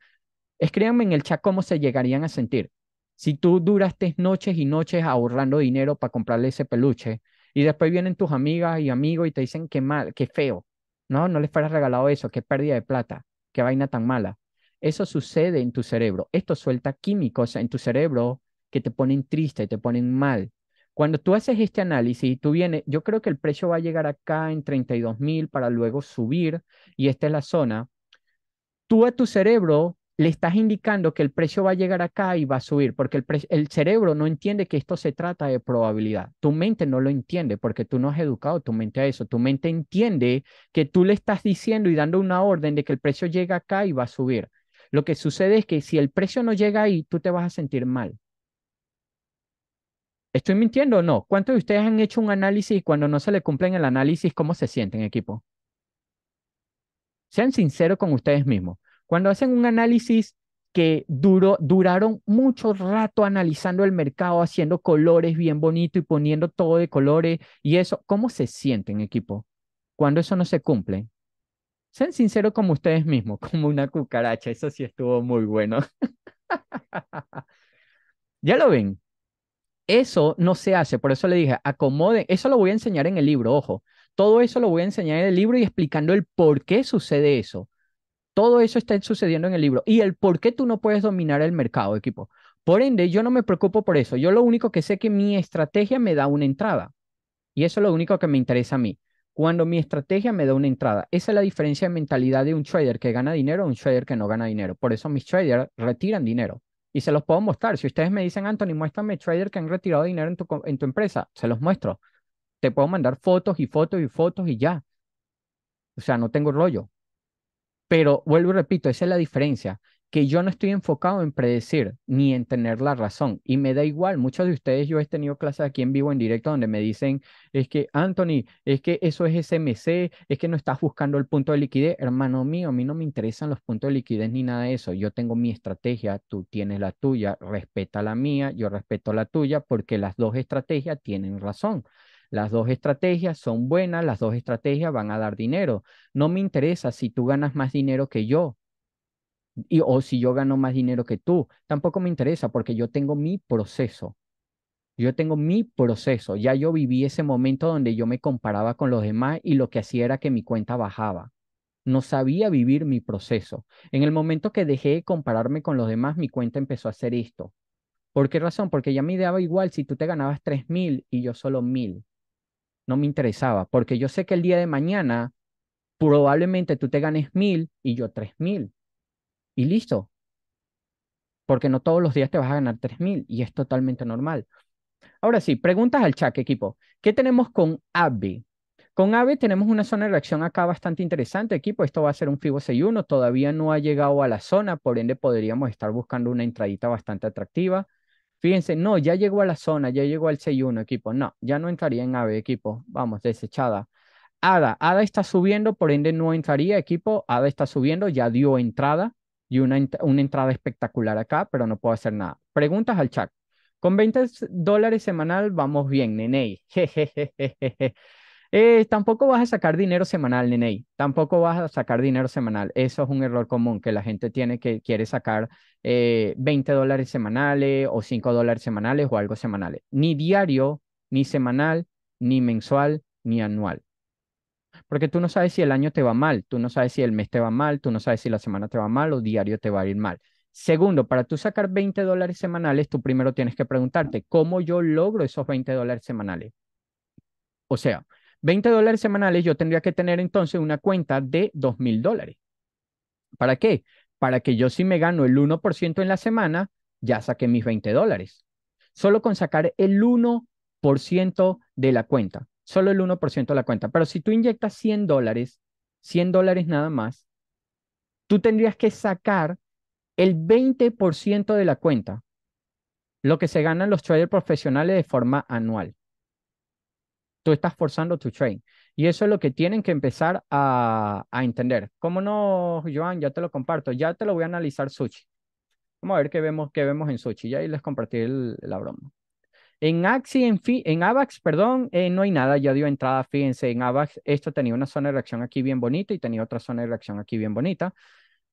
Escríbanme en el chat cómo se llegarían a sentir. Si tú duraste noches y noches ahorrando dinero para comprarle ese peluche y después vienen tus amigas y amigos y te dicen qué mal, qué feo, no, no les fueras regalado eso, qué pérdida de plata, qué vaina tan mala. Eso sucede en tu cerebro. Esto suelta químicos en tu cerebro que te ponen triste, y te ponen mal. Cuando tú haces este análisis, y tú vienes, yo creo que el precio va a llegar acá en 32 mil para luego subir y esta es la zona. Tú a tu cerebro le estás indicando que el precio va a llegar acá y va a subir, porque el, cerebro no entiende que esto se trata de probabilidad. Tu mente no lo entiende porque tú no has educado tu mente a eso. Tu mente entiende que tú le estás diciendo y dando una orden de que el precio llega acá y va a subir. Lo que sucede es que si el precio no llega ahí, tú te vas a sentir mal. ¿Estoy mintiendo o no? ¿Cuántos de ustedes han hecho un análisis y cuando no se le cumplen el análisis, cómo se sienten, equipo? Sean sinceros con ustedes mismos. Cuando hacen un análisis que duró, duraron mucho rato analizando el mercado, haciendo colores bien bonito y poniendo todo de colores y eso, ¿cómo se sienten equipo cuando eso no se cumple? Sean sinceros como ustedes mismos, como una cucaracha, eso sí estuvo muy bueno. ya lo ven, eso no se hace, por eso le dije, acomoden, eso lo voy a enseñar en el libro, ojo, todo eso lo voy a enseñar en el libro y explicando el por qué sucede eso. Todo eso está sucediendo en el libro. Y el por qué tú no puedes dominar el mercado, equipo. Por ende, yo no me preocupo por eso. Yo lo único que sé que mi estrategia me da una entrada. Y eso es lo único que me interesa a mí. Cuando mi estrategia me da una entrada. Esa es la diferencia de mentalidad de un trader que gana dinero a un trader que no gana dinero. Por eso mis traders retiran dinero. Y se los puedo mostrar. Si ustedes me dicen, Anthony, muéstrame traders que han retirado dinero en tu, en tu empresa, se los muestro. Te puedo mandar fotos y fotos y fotos y ya. O sea, no tengo rollo. Pero vuelvo y repito, esa es la diferencia, que yo no estoy enfocado en predecir ni en tener la razón. Y me da igual, muchos de ustedes, yo he tenido clases aquí en vivo, en directo, donde me dicen, es que Anthony, es que eso es SMC, es que no estás buscando el punto de liquidez. Hermano mío, a mí no me interesan los puntos de liquidez ni nada de eso. Yo tengo mi estrategia, tú tienes la tuya, respeta la mía, yo respeto la tuya, porque las dos estrategias tienen razón. Las dos estrategias son buenas, las dos estrategias van a dar dinero. No me interesa si tú ganas más dinero que yo y, o si yo gano más dinero que tú. Tampoco me interesa porque yo tengo mi proceso. Yo tengo mi proceso. Ya yo viví ese momento donde yo me comparaba con los demás y lo que hacía era que mi cuenta bajaba. No sabía vivir mi proceso. En el momento que dejé de compararme con los demás, mi cuenta empezó a hacer esto. ¿Por qué razón? Porque ya me daba igual si tú te ganabas 3.000 y yo solo mil no me interesaba, porque yo sé que el día de mañana probablemente tú te ganes mil y yo tres mil. Y listo. Porque no todos los días te vas a ganar tres mil y es totalmente normal. Ahora sí, preguntas al chat, equipo. ¿Qué tenemos con AVE? Con AVE tenemos una zona de reacción acá bastante interesante, equipo. Esto va a ser un FIBO 61. Todavía no ha llegado a la zona, por ende podríamos estar buscando una entradita bastante atractiva. Fíjense, no, ya llegó a la zona, ya llegó al 6-1 equipo. No, ya no entraría en AVE equipo. Vamos, desechada. ADA, ADA está subiendo, por ende no entraría equipo. ADA está subiendo, ya dio entrada y una, una entrada espectacular acá, pero no puedo hacer nada. Preguntas al chat. Con 20 dólares semanal vamos bien, nene Eh, tampoco vas a sacar dinero semanal, Nene. Tampoco vas a sacar dinero semanal. Eso es un error común que la gente tiene que quiere sacar 20 eh, dólares semanales o 5 dólares semanales o algo semanales. Ni diario, ni semanal, ni mensual, ni anual. Porque tú no sabes si el año te va mal, tú no sabes si el mes te va mal, tú no sabes si la semana te va mal o diario te va a ir mal. Segundo, para tú sacar 20 dólares semanales, tú primero tienes que preguntarte, ¿cómo yo logro esos 20 dólares semanales? O sea, 20 dólares semanales, yo tendría que tener entonces una cuenta de 2.000 dólares. ¿Para qué? Para que yo si me gano el 1% en la semana, ya saqué mis 20 dólares. Solo con sacar el 1% de la cuenta, solo el 1% de la cuenta. Pero si tú inyectas 100 dólares, 100 dólares nada más, tú tendrías que sacar el 20% de la cuenta, lo que se ganan los traders profesionales de forma anual tú estás forzando tu trade. Y eso es lo que tienen que empezar a, entender. ¿Cómo no, Joan? Ya te lo comparto. Ya te lo voy a analizar Sushi. Vamos a ver qué vemos, qué vemos en Sushi. Ya ahí les compartí la broma. En Axi, en, en AVAX, perdón, eh, no hay nada, ya dio entrada, fíjense, en AVAX esto tenía una zona de reacción aquí bien bonita y tenía otra zona de reacción aquí bien bonita.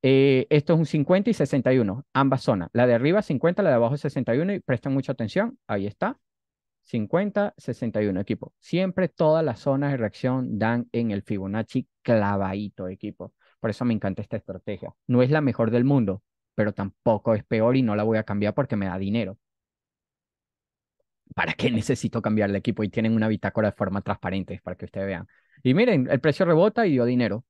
Eh, esto es un 50 y 61, ambas zonas, la de arriba 50, la de abajo 61 y presten mucha atención, ahí está, 50-61, equipo. Siempre todas las zonas de reacción dan en el Fibonacci clavadito, equipo. Por eso me encanta esta estrategia. No es la mejor del mundo, pero tampoco es peor y no la voy a cambiar porque me da dinero. ¿Para qué necesito cambiar el equipo? Y tienen una bitácora de forma transparente para que ustedes vean. Y miren, el precio rebota y dio dinero.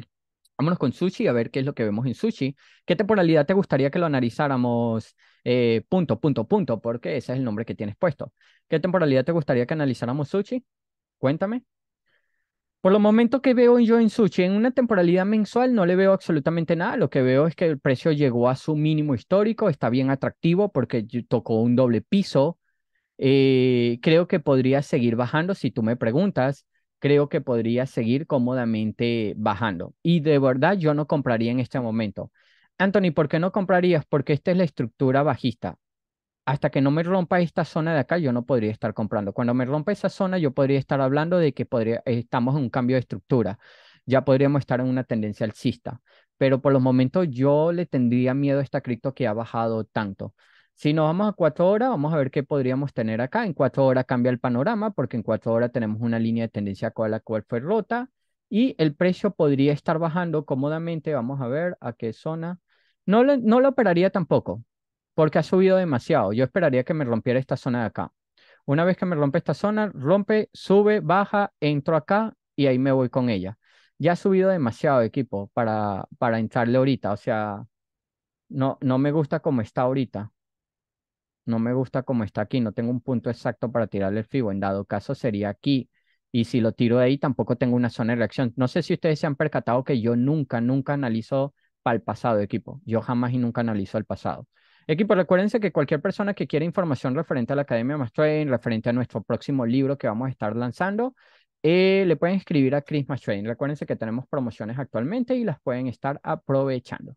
Vámonos con sushi a ver qué es lo que vemos en sushi. ¿Qué temporalidad te gustaría que lo analizáramos? Eh, punto, punto, punto, porque ese es el nombre que tienes puesto. ¿Qué temporalidad te gustaría que analizáramos suchi? Cuéntame. Por lo momento que veo yo en suchi en una temporalidad mensual no le veo absolutamente nada. Lo que veo es que el precio llegó a su mínimo histórico, está bien atractivo porque tocó un doble piso. Eh, creo que podría seguir bajando, si tú me preguntas, creo que podría seguir cómodamente bajando. Y de verdad yo no compraría en este momento. Anthony, ¿por qué no comprarías? Porque esta es la estructura bajista hasta que no me rompa esta zona de acá, yo no podría estar comprando. Cuando me rompa esa zona, yo podría estar hablando de que podría, estamos en un cambio de estructura. Ya podríamos estar en una tendencia alcista. Pero por los momentos yo le tendría miedo a esta cripto que ha bajado tanto. Si nos vamos a cuatro horas, vamos a ver qué podríamos tener acá. En cuatro horas cambia el panorama porque en cuatro horas tenemos una línea de tendencia con la cual fue rota y el precio podría estar bajando cómodamente. Vamos a ver a qué zona. No no lo operaría tampoco porque ha subido demasiado. Yo esperaría que me rompiera esta zona de acá. Una vez que me rompe esta zona, rompe, sube, baja, entro acá y ahí me voy con ella. Ya ha subido demasiado equipo para, para entrarle ahorita. O sea, no, no me gusta como está ahorita. No me gusta como está aquí. No tengo un punto exacto para tirarle el fibo. En dado caso sería aquí. Y si lo tiro de ahí, tampoco tengo una zona de reacción. No sé si ustedes se han percatado que yo nunca, nunca analizo para el pasado equipo. Yo jamás y nunca analizo el pasado. Equipo, pues, recuérdense que cualquier persona que quiera información referente a la Academia Mastrain, referente a nuestro próximo libro que vamos a estar lanzando, eh, le pueden escribir a Chris Mastrain. Recuérdense que tenemos promociones actualmente y las pueden estar aprovechando.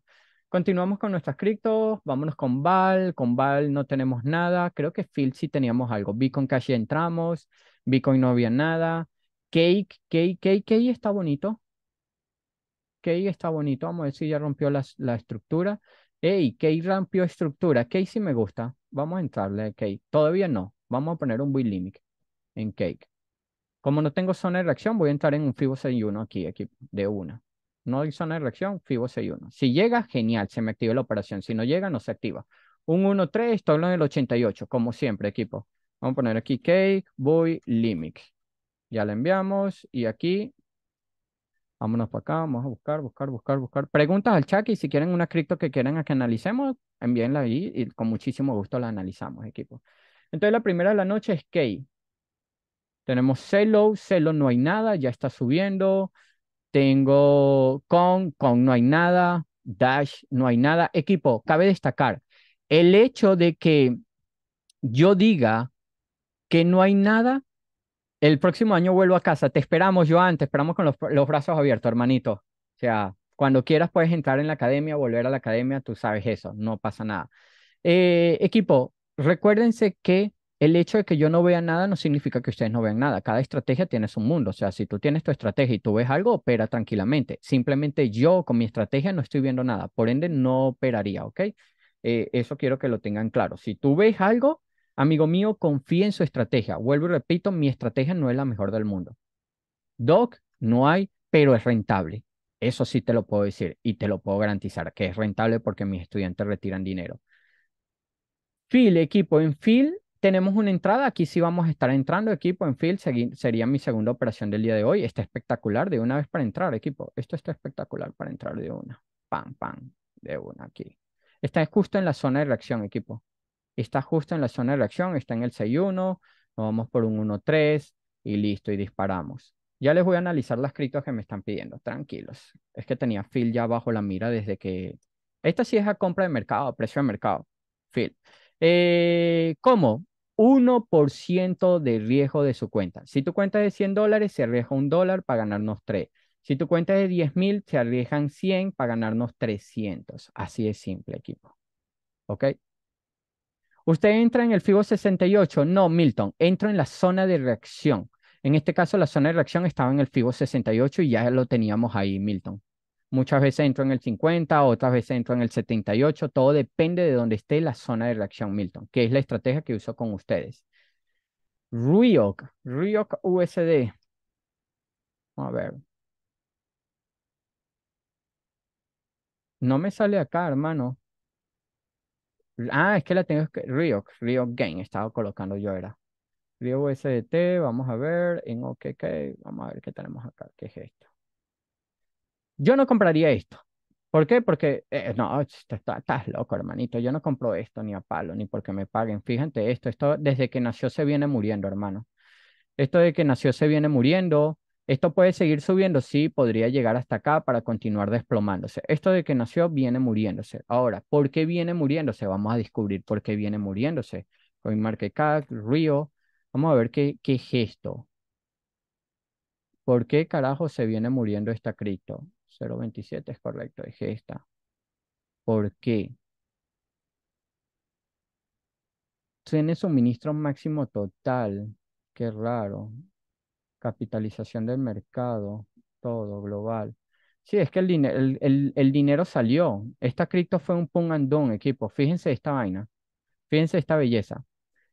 Continuamos con nuestras criptos, vámonos con Val, con Val no tenemos nada, creo que Phil sí teníamos algo, Bitcoin Cash entramos, Bitcoin no había nada, Cake, Cake, Cake, Cake está bonito, Cake está bonito, vamos a ver si ya rompió la, la estructura, hey, Key rampió estructura, que sí me gusta, vamos a entrarle a Todavía no, vamos a poner un Limit en Cake. Como no tengo zona de reacción, voy a entrar en un Fibo 61 aquí, equipo. de una. No hay zona de reacción, Fibo 61. Si llega, genial, se me activa la operación. Si no llega, no se activa. Un 1-3, estoy en el 88, como siempre, equipo. Vamos a poner aquí Cake, Boy, Limit. Ya la enviamos y aquí Vámonos para acá, vamos a buscar, buscar, buscar, buscar. Preguntas al chat y si quieren una cripto que quieran a que analicemos, envíenla ahí y con muchísimo gusto la analizamos, equipo. Entonces la primera de la noche es Key. Tenemos Celo, Celo no hay nada, ya está subiendo. Tengo Con, Con no hay nada. Dash no hay nada. Equipo, cabe destacar el hecho de que yo diga que no hay nada el próximo año vuelvo a casa. Te esperamos, Joan, te esperamos con los, brazos abiertos, hermanito. O sea, cuando quieras puedes entrar en la academia, volver a la academia, tú sabes eso, no pasa nada. Eh, equipo, recuérdense que el hecho de que yo no vea nada no significa que ustedes no vean nada. Cada estrategia tiene su mundo. O sea, si tú tienes tu estrategia y tú ves algo, opera tranquilamente. Simplemente yo con mi estrategia no estoy viendo nada. Por ende, no operaría, ¿ok? Eh, eso quiero que lo tengan claro. Si tú ves algo, Amigo mío, confía en su estrategia. Vuelvo y repito, mi estrategia no es la mejor del mundo. Doc, no hay, pero es rentable. Eso sí te lo puedo decir y te lo puedo garantizar, que es rentable porque mis estudiantes retiran dinero. Phil, equipo, en Phil tenemos una entrada, aquí sí vamos a estar entrando, equipo, en Phil sería mi segunda operación del día de hoy. Está espectacular de una vez para entrar, equipo. Esto está espectacular para entrar de una. Pam, pam, de una aquí. Está justo en la zona de reacción, equipo está justo en la zona de reacción, está en el 6-1, nos vamos por un 13 y listo, y disparamos. Ya les voy a analizar las criptos que me están pidiendo, tranquilos. Es que tenía Phil ya bajo la mira desde que... Esta sí es a compra de mercado, precio de mercado, Phil. Eh, ¿Cómo? 1% de riesgo de su cuenta. Si tu cuenta es de 100 dólares, se arriesga un dólar para ganarnos 3. Si tu cuenta es de 10 mil, se arriesgan 100 para ganarnos 300. Así de simple, equipo. ¿Ok? Usted entra en el FIBO 68. No, Milton, entro en la zona de reacción. En este caso, la zona de reacción estaba en el FIBO 68 y ya lo teníamos ahí, Milton. Muchas veces entro en el 50, otras veces entro en el 78. Todo depende de dónde esté la zona de reacción, Milton, que es la estrategia que uso con ustedes. RIOC, RIOC USD. A ver. No me sale acá, hermano. Ah, es que la tengo que. Rio Gain. Game, estaba colocando yo era. Rio SDT. vamos a ver. En OKK, vamos a ver qué tenemos acá. ¿Qué es esto? Yo no compraría esto. ¿Por qué? Porque, eh, eh, no, estás loco, hermanito. Yo no compro esto ni a palo, ni porque me paguen. Fíjate esto, esto desde que nació se viene muriendo, hermano. Esto de que nació se viene muriendo. Esto puede seguir subiendo, sí, podría llegar hasta acá para continuar desplomándose. Esto de que nació viene muriéndose. Ahora, ¿por qué viene muriéndose? Vamos a descubrir por qué viene muriéndose. CoinMarketCap, Río, vamos a ver qué, qué gesto. ¿Por qué carajo se viene muriendo esta cripto? 0.27 es correcto, es gesta? ¿Por qué? Tiene suministro máximo total. Qué raro capitalización del mercado, todo global. Sí, es que el, el, dinero salió. Esta cripto fue un pun and equipo. Fíjense esta vaina. Fíjense esta belleza.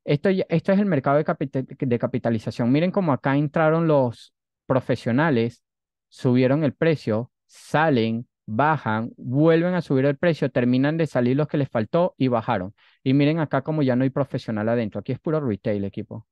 Esto, esto es el mercado de, de capitalización. Miren cómo acá entraron los profesionales, subieron el precio, salen, bajan, vuelven a subir el precio, terminan de salir los que les faltó y bajaron. Y miren acá como ya no hay profesional adentro. Aquí es puro retail, equipo.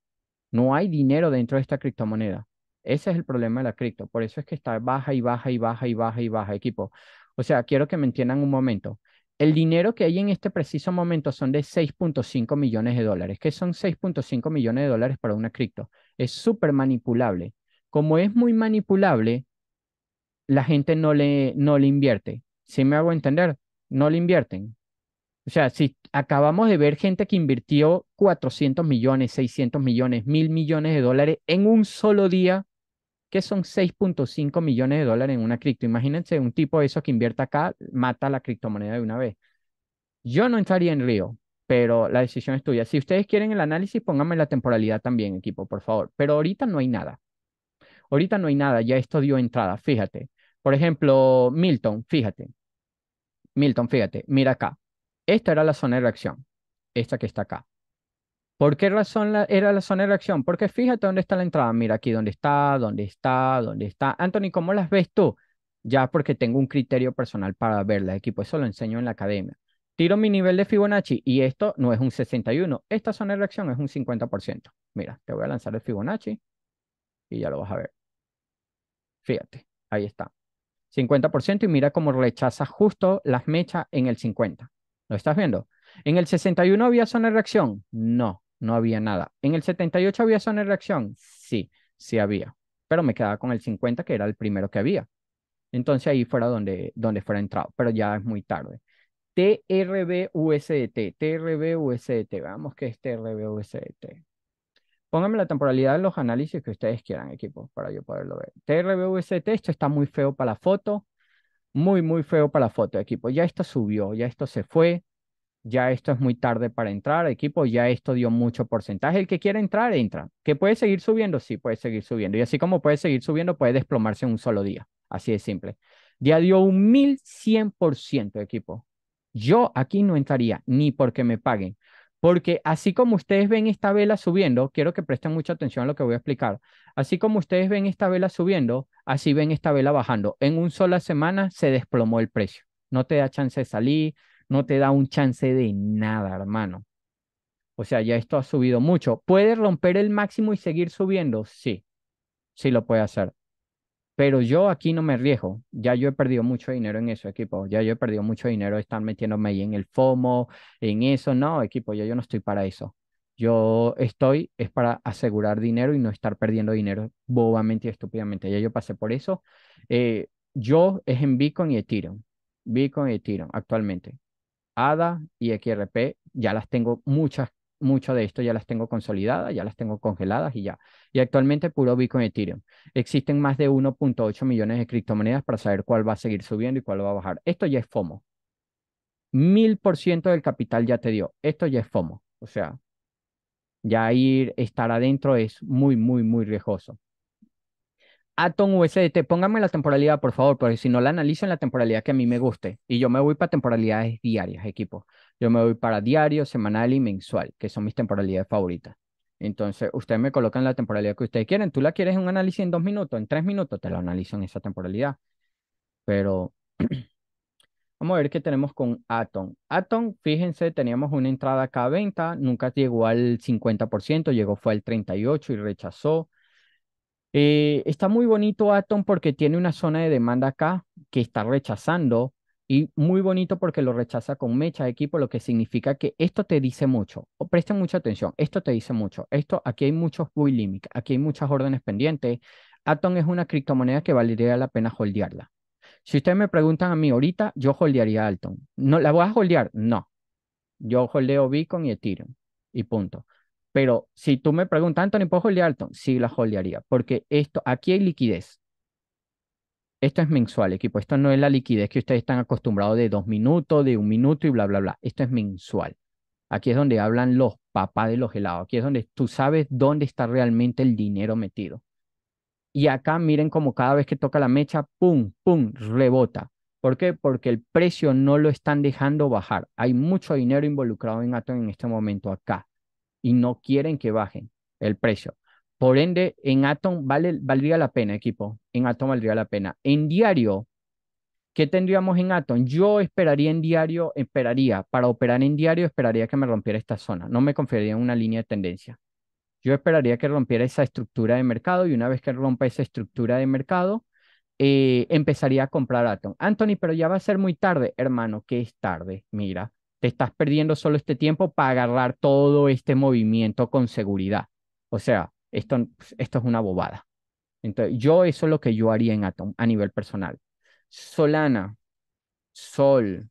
No hay dinero dentro de esta criptomoneda. Ese es el problema de la cripto. Por eso es que está baja y baja y baja y baja y baja, equipo. O sea, quiero que me entiendan un momento. El dinero que hay en este preciso momento son de 6.5 millones de dólares. ¿Qué son 6.5 millones de dólares para una cripto? Es súper manipulable. Como es muy manipulable, la gente no le, no le invierte. Si me hago entender? No le invierten. O sea, si acabamos de ver gente que invirtió 400 millones, 600 millones, 1000 millones de dólares en un solo día, que son 6.5 millones de dólares en una cripto. Imagínense un tipo de eso que invierta acá, mata la criptomoneda de una vez. Yo no entraría en río, pero la decisión es tuya. Si ustedes quieren el análisis, pónganme la temporalidad también, equipo, por favor. Pero ahorita no hay nada. Ahorita no hay nada, ya esto dio entrada, fíjate. Por ejemplo, Milton, fíjate. Milton, fíjate, mira acá. Esta era la zona de reacción, esta que está acá. ¿Por qué razón era la zona de reacción? Porque fíjate dónde está la entrada. Mira aquí dónde está, dónde está, dónde está. Anthony, ¿cómo las ves tú? Ya porque tengo un criterio personal para verlas, equipo. Pues eso lo enseño en la academia. Tiro mi nivel de Fibonacci y esto no es un 61. Esta zona de reacción es un 50%. Mira, te voy a lanzar el Fibonacci y ya lo vas a ver. Fíjate, ahí está. 50% y mira cómo rechaza justo las mechas en el 50. ¿Lo estás viendo? ¿En el 61 había zona de reacción? No, no había nada. ¿En el 78 había zona de reacción? Sí, sí había. Pero me quedaba con el 50, que era el primero que había. Entonces ahí fuera donde, donde fuera entrado, pero ya es muy tarde. TRB-USDT, TRB-USDT, veamos qué es TRB-USDT. Pónganme la temporalidad de los análisis que ustedes quieran, equipo, para yo poderlo ver. TRB-USDT, esto está muy feo para la foto muy, muy feo para la foto, equipo. Ya esto subió, ya esto se fue, ya esto es muy tarde para entrar, equipo, ya esto dio mucho porcentaje. El que quiere entrar, entra. ¿Que puede seguir subiendo? Sí, puede seguir subiendo. Y así como puede seguir subiendo, puede desplomarse en un solo día. Así de simple. Ya dio un 1100%, equipo. Yo aquí no entraría, ni porque me paguen. Porque así como ustedes ven esta vela subiendo, quiero que presten mucha atención a lo que voy a explicar. Así como ustedes ven esta vela subiendo, así ven esta vela bajando. En una sola semana se desplomó el precio. No te da chance de salir, no te da un chance de nada, hermano. O sea, ya esto ha subido mucho. ¿Puede romper el máximo y seguir subiendo? Sí, sí lo puede hacer. Pero yo aquí no me arriesgo. Ya yo he perdido mucho dinero en eso, equipo. Ya yo he perdido mucho dinero estar metiéndome ahí en el FOMO, en eso. No, equipo, ya yo no estoy para eso. Yo estoy es para asegurar dinero y no estar perdiendo dinero bobamente y estúpidamente. Ya yo pasé por eso. Eh, yo es en Bitcoin y Ethereum. Bitcoin y Ethereum actualmente. ADA y XRP ya las tengo muchas mucho de esto ya las tengo consolidadas, ya las tengo congeladas y ya. Y actualmente puro Bitcoin Ethereum. Existen más de 1.8 millones de criptomonedas para saber cuál va a seguir subiendo y cuál va a bajar. Esto ya es FOMO. Mil por ciento del capital ya te dio. Esto ya es FOMO. O sea, ya ir, estar adentro es muy, muy, muy riesgoso. Atom USDT, póngame la temporalidad, por favor, porque si no la analizo en la temporalidad que a mí me guste. Y yo me voy para temporalidades diarias, equipo. Yo me voy para diario, semanal y mensual, que son mis temporalidades favoritas. Entonces, ustedes me colocan la temporalidad que ustedes quieren. Tú la quieres en un análisis en dos minutos, en tres minutos, te la analizo en esa temporalidad. Pero vamos a ver qué tenemos con Atom. Atom, fíjense, teníamos una entrada acá a venta, nunca llegó al 50%, llegó fue al 38% y rechazó. Eh, está muy bonito Atom porque tiene una zona de demanda acá que está rechazando y muy bonito porque lo rechaza con mecha de equipo, lo que significa que esto te dice mucho. presten mucha atención, esto te dice mucho. Esto, aquí hay muchos limits, aquí hay muchas órdenes pendientes. Atom es una criptomoneda que valdría la pena holdearla. Si ustedes me preguntan a mí ahorita, yo holdearía Atom. ¿No, ¿La voy a holdear? No. Yo holdeo Bitcoin y Ethereum. Y punto. Pero si tú me preguntas, Anthony, ¿puedo holdear Atom? Sí, la holdearía. Porque esto, aquí hay liquidez. Esto es mensual, equipo. Esto no es la liquidez que ustedes están acostumbrados de dos minutos, de un minuto y bla, bla, bla. Esto es mensual. Aquí es donde hablan los papás de los helados. Aquí es donde tú sabes dónde está realmente el dinero metido. Y acá miren como cada vez que toca la mecha, pum, pum, rebota. ¿Por qué? Porque el precio no lo están dejando bajar. Hay mucho dinero involucrado en Atom en este momento acá y no quieren que bajen el precio. Por ende, en Atom valdría la pena, equipo. En Atom valdría la pena. En diario, ¿qué tendríamos en Atom? Yo esperaría en diario, esperaría, para operar en diario, esperaría que me rompiera esta zona. No me confiaría en una línea de tendencia. Yo esperaría que rompiera esa estructura de mercado y una vez que rompa esa estructura de mercado, eh, empezaría a comprar Atom. Anthony, pero ya va a ser muy tarde. Hermano, que es tarde? Mira, te estás perdiendo solo este tiempo para agarrar todo este movimiento con seguridad. O sea, esto, esto es una bobada. Entonces, yo eso es lo que yo haría en Atom a nivel personal. Solana, Sol.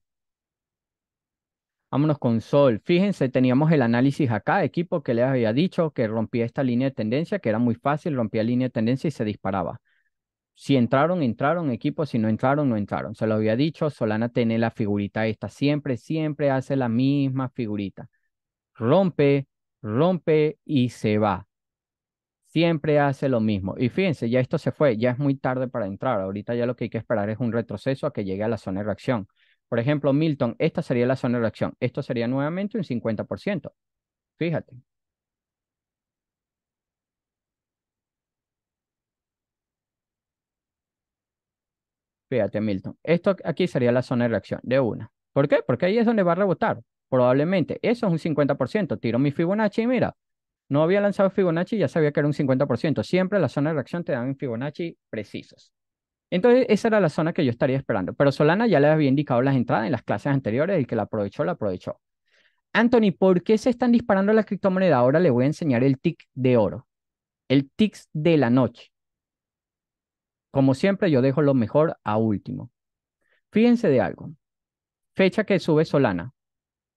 Vámonos con Sol. Fíjense, teníamos el análisis acá, equipo que les había dicho que rompía esta línea de tendencia, que era muy fácil, rompía línea de tendencia y se disparaba. Si entraron, entraron, equipo, si no entraron, no entraron. Se lo había dicho, Solana tiene la figurita esta, siempre, siempre hace la misma figurita. Rompe, rompe y se va siempre hace lo mismo. Y fíjense, ya esto se fue, ya es muy tarde para entrar. Ahorita ya lo que hay que esperar es un retroceso a que llegue a la zona de reacción. Por ejemplo, Milton, esta sería la zona de reacción. Esto sería nuevamente un 50%. Fíjate. Fíjate, Milton. Esto aquí sería la zona de reacción de una. ¿Por qué? Porque ahí es donde va a rebotar. Probablemente. Eso es un 50%. Tiro mi Fibonacci y mira, no había lanzado Fibonacci y ya sabía que era un 50%. Siempre la zona de reacción te dan Fibonacci precisos. Entonces, esa era la zona que yo estaría esperando. Pero Solana ya le había indicado las entradas en las clases anteriores. El que la aprovechó, la aprovechó. Anthony, ¿por qué se están disparando las criptomonedas? Ahora le voy a enseñar el tick de oro. El tick de la noche. Como siempre, yo dejo lo mejor a último. Fíjense de algo. Fecha que sube Solana.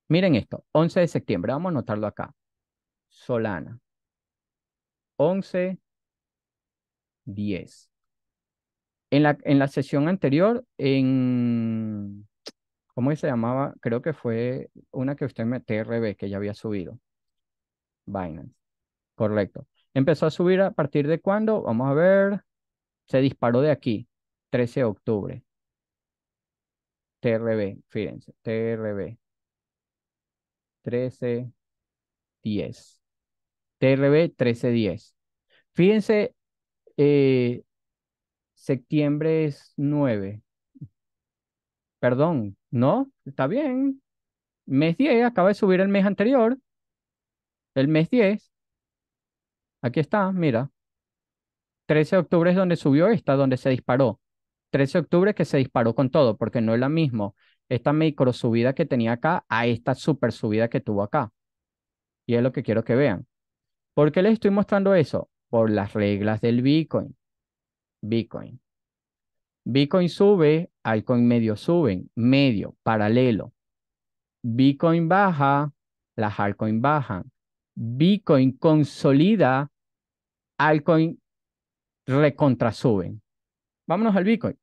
Miren esto, 11 de septiembre. Vamos a anotarlo acá. Solana. 11, 10. En la, en la sesión anterior, en... ¿Cómo se llamaba? Creo que fue una que usted me... TRB, que ya había subido. Binance. Correcto. Empezó a subir a partir de cuándo? Vamos a ver. Se disparó de aquí, 13 de octubre. TRB, fíjense, TRB. 13, 10. TRB 1310. Fíjense, eh, septiembre es 9. Perdón, no, está bien. Mes 10, acaba de subir el mes anterior. El mes 10. Aquí está, mira. 13 de octubre es donde subió esta, donde se disparó. 13 de octubre que se disparó con todo, porque no es la misma esta micro subida que tenía acá a esta super subida que tuvo acá. Y es lo que quiero que vean. ¿Por qué les estoy mostrando eso? Por las reglas del Bitcoin. Bitcoin. Bitcoin sube, altcoin medio suben, medio, paralelo. Bitcoin baja, las altcoin bajan. Bitcoin consolida, altcoin suben. Vámonos al Bitcoin.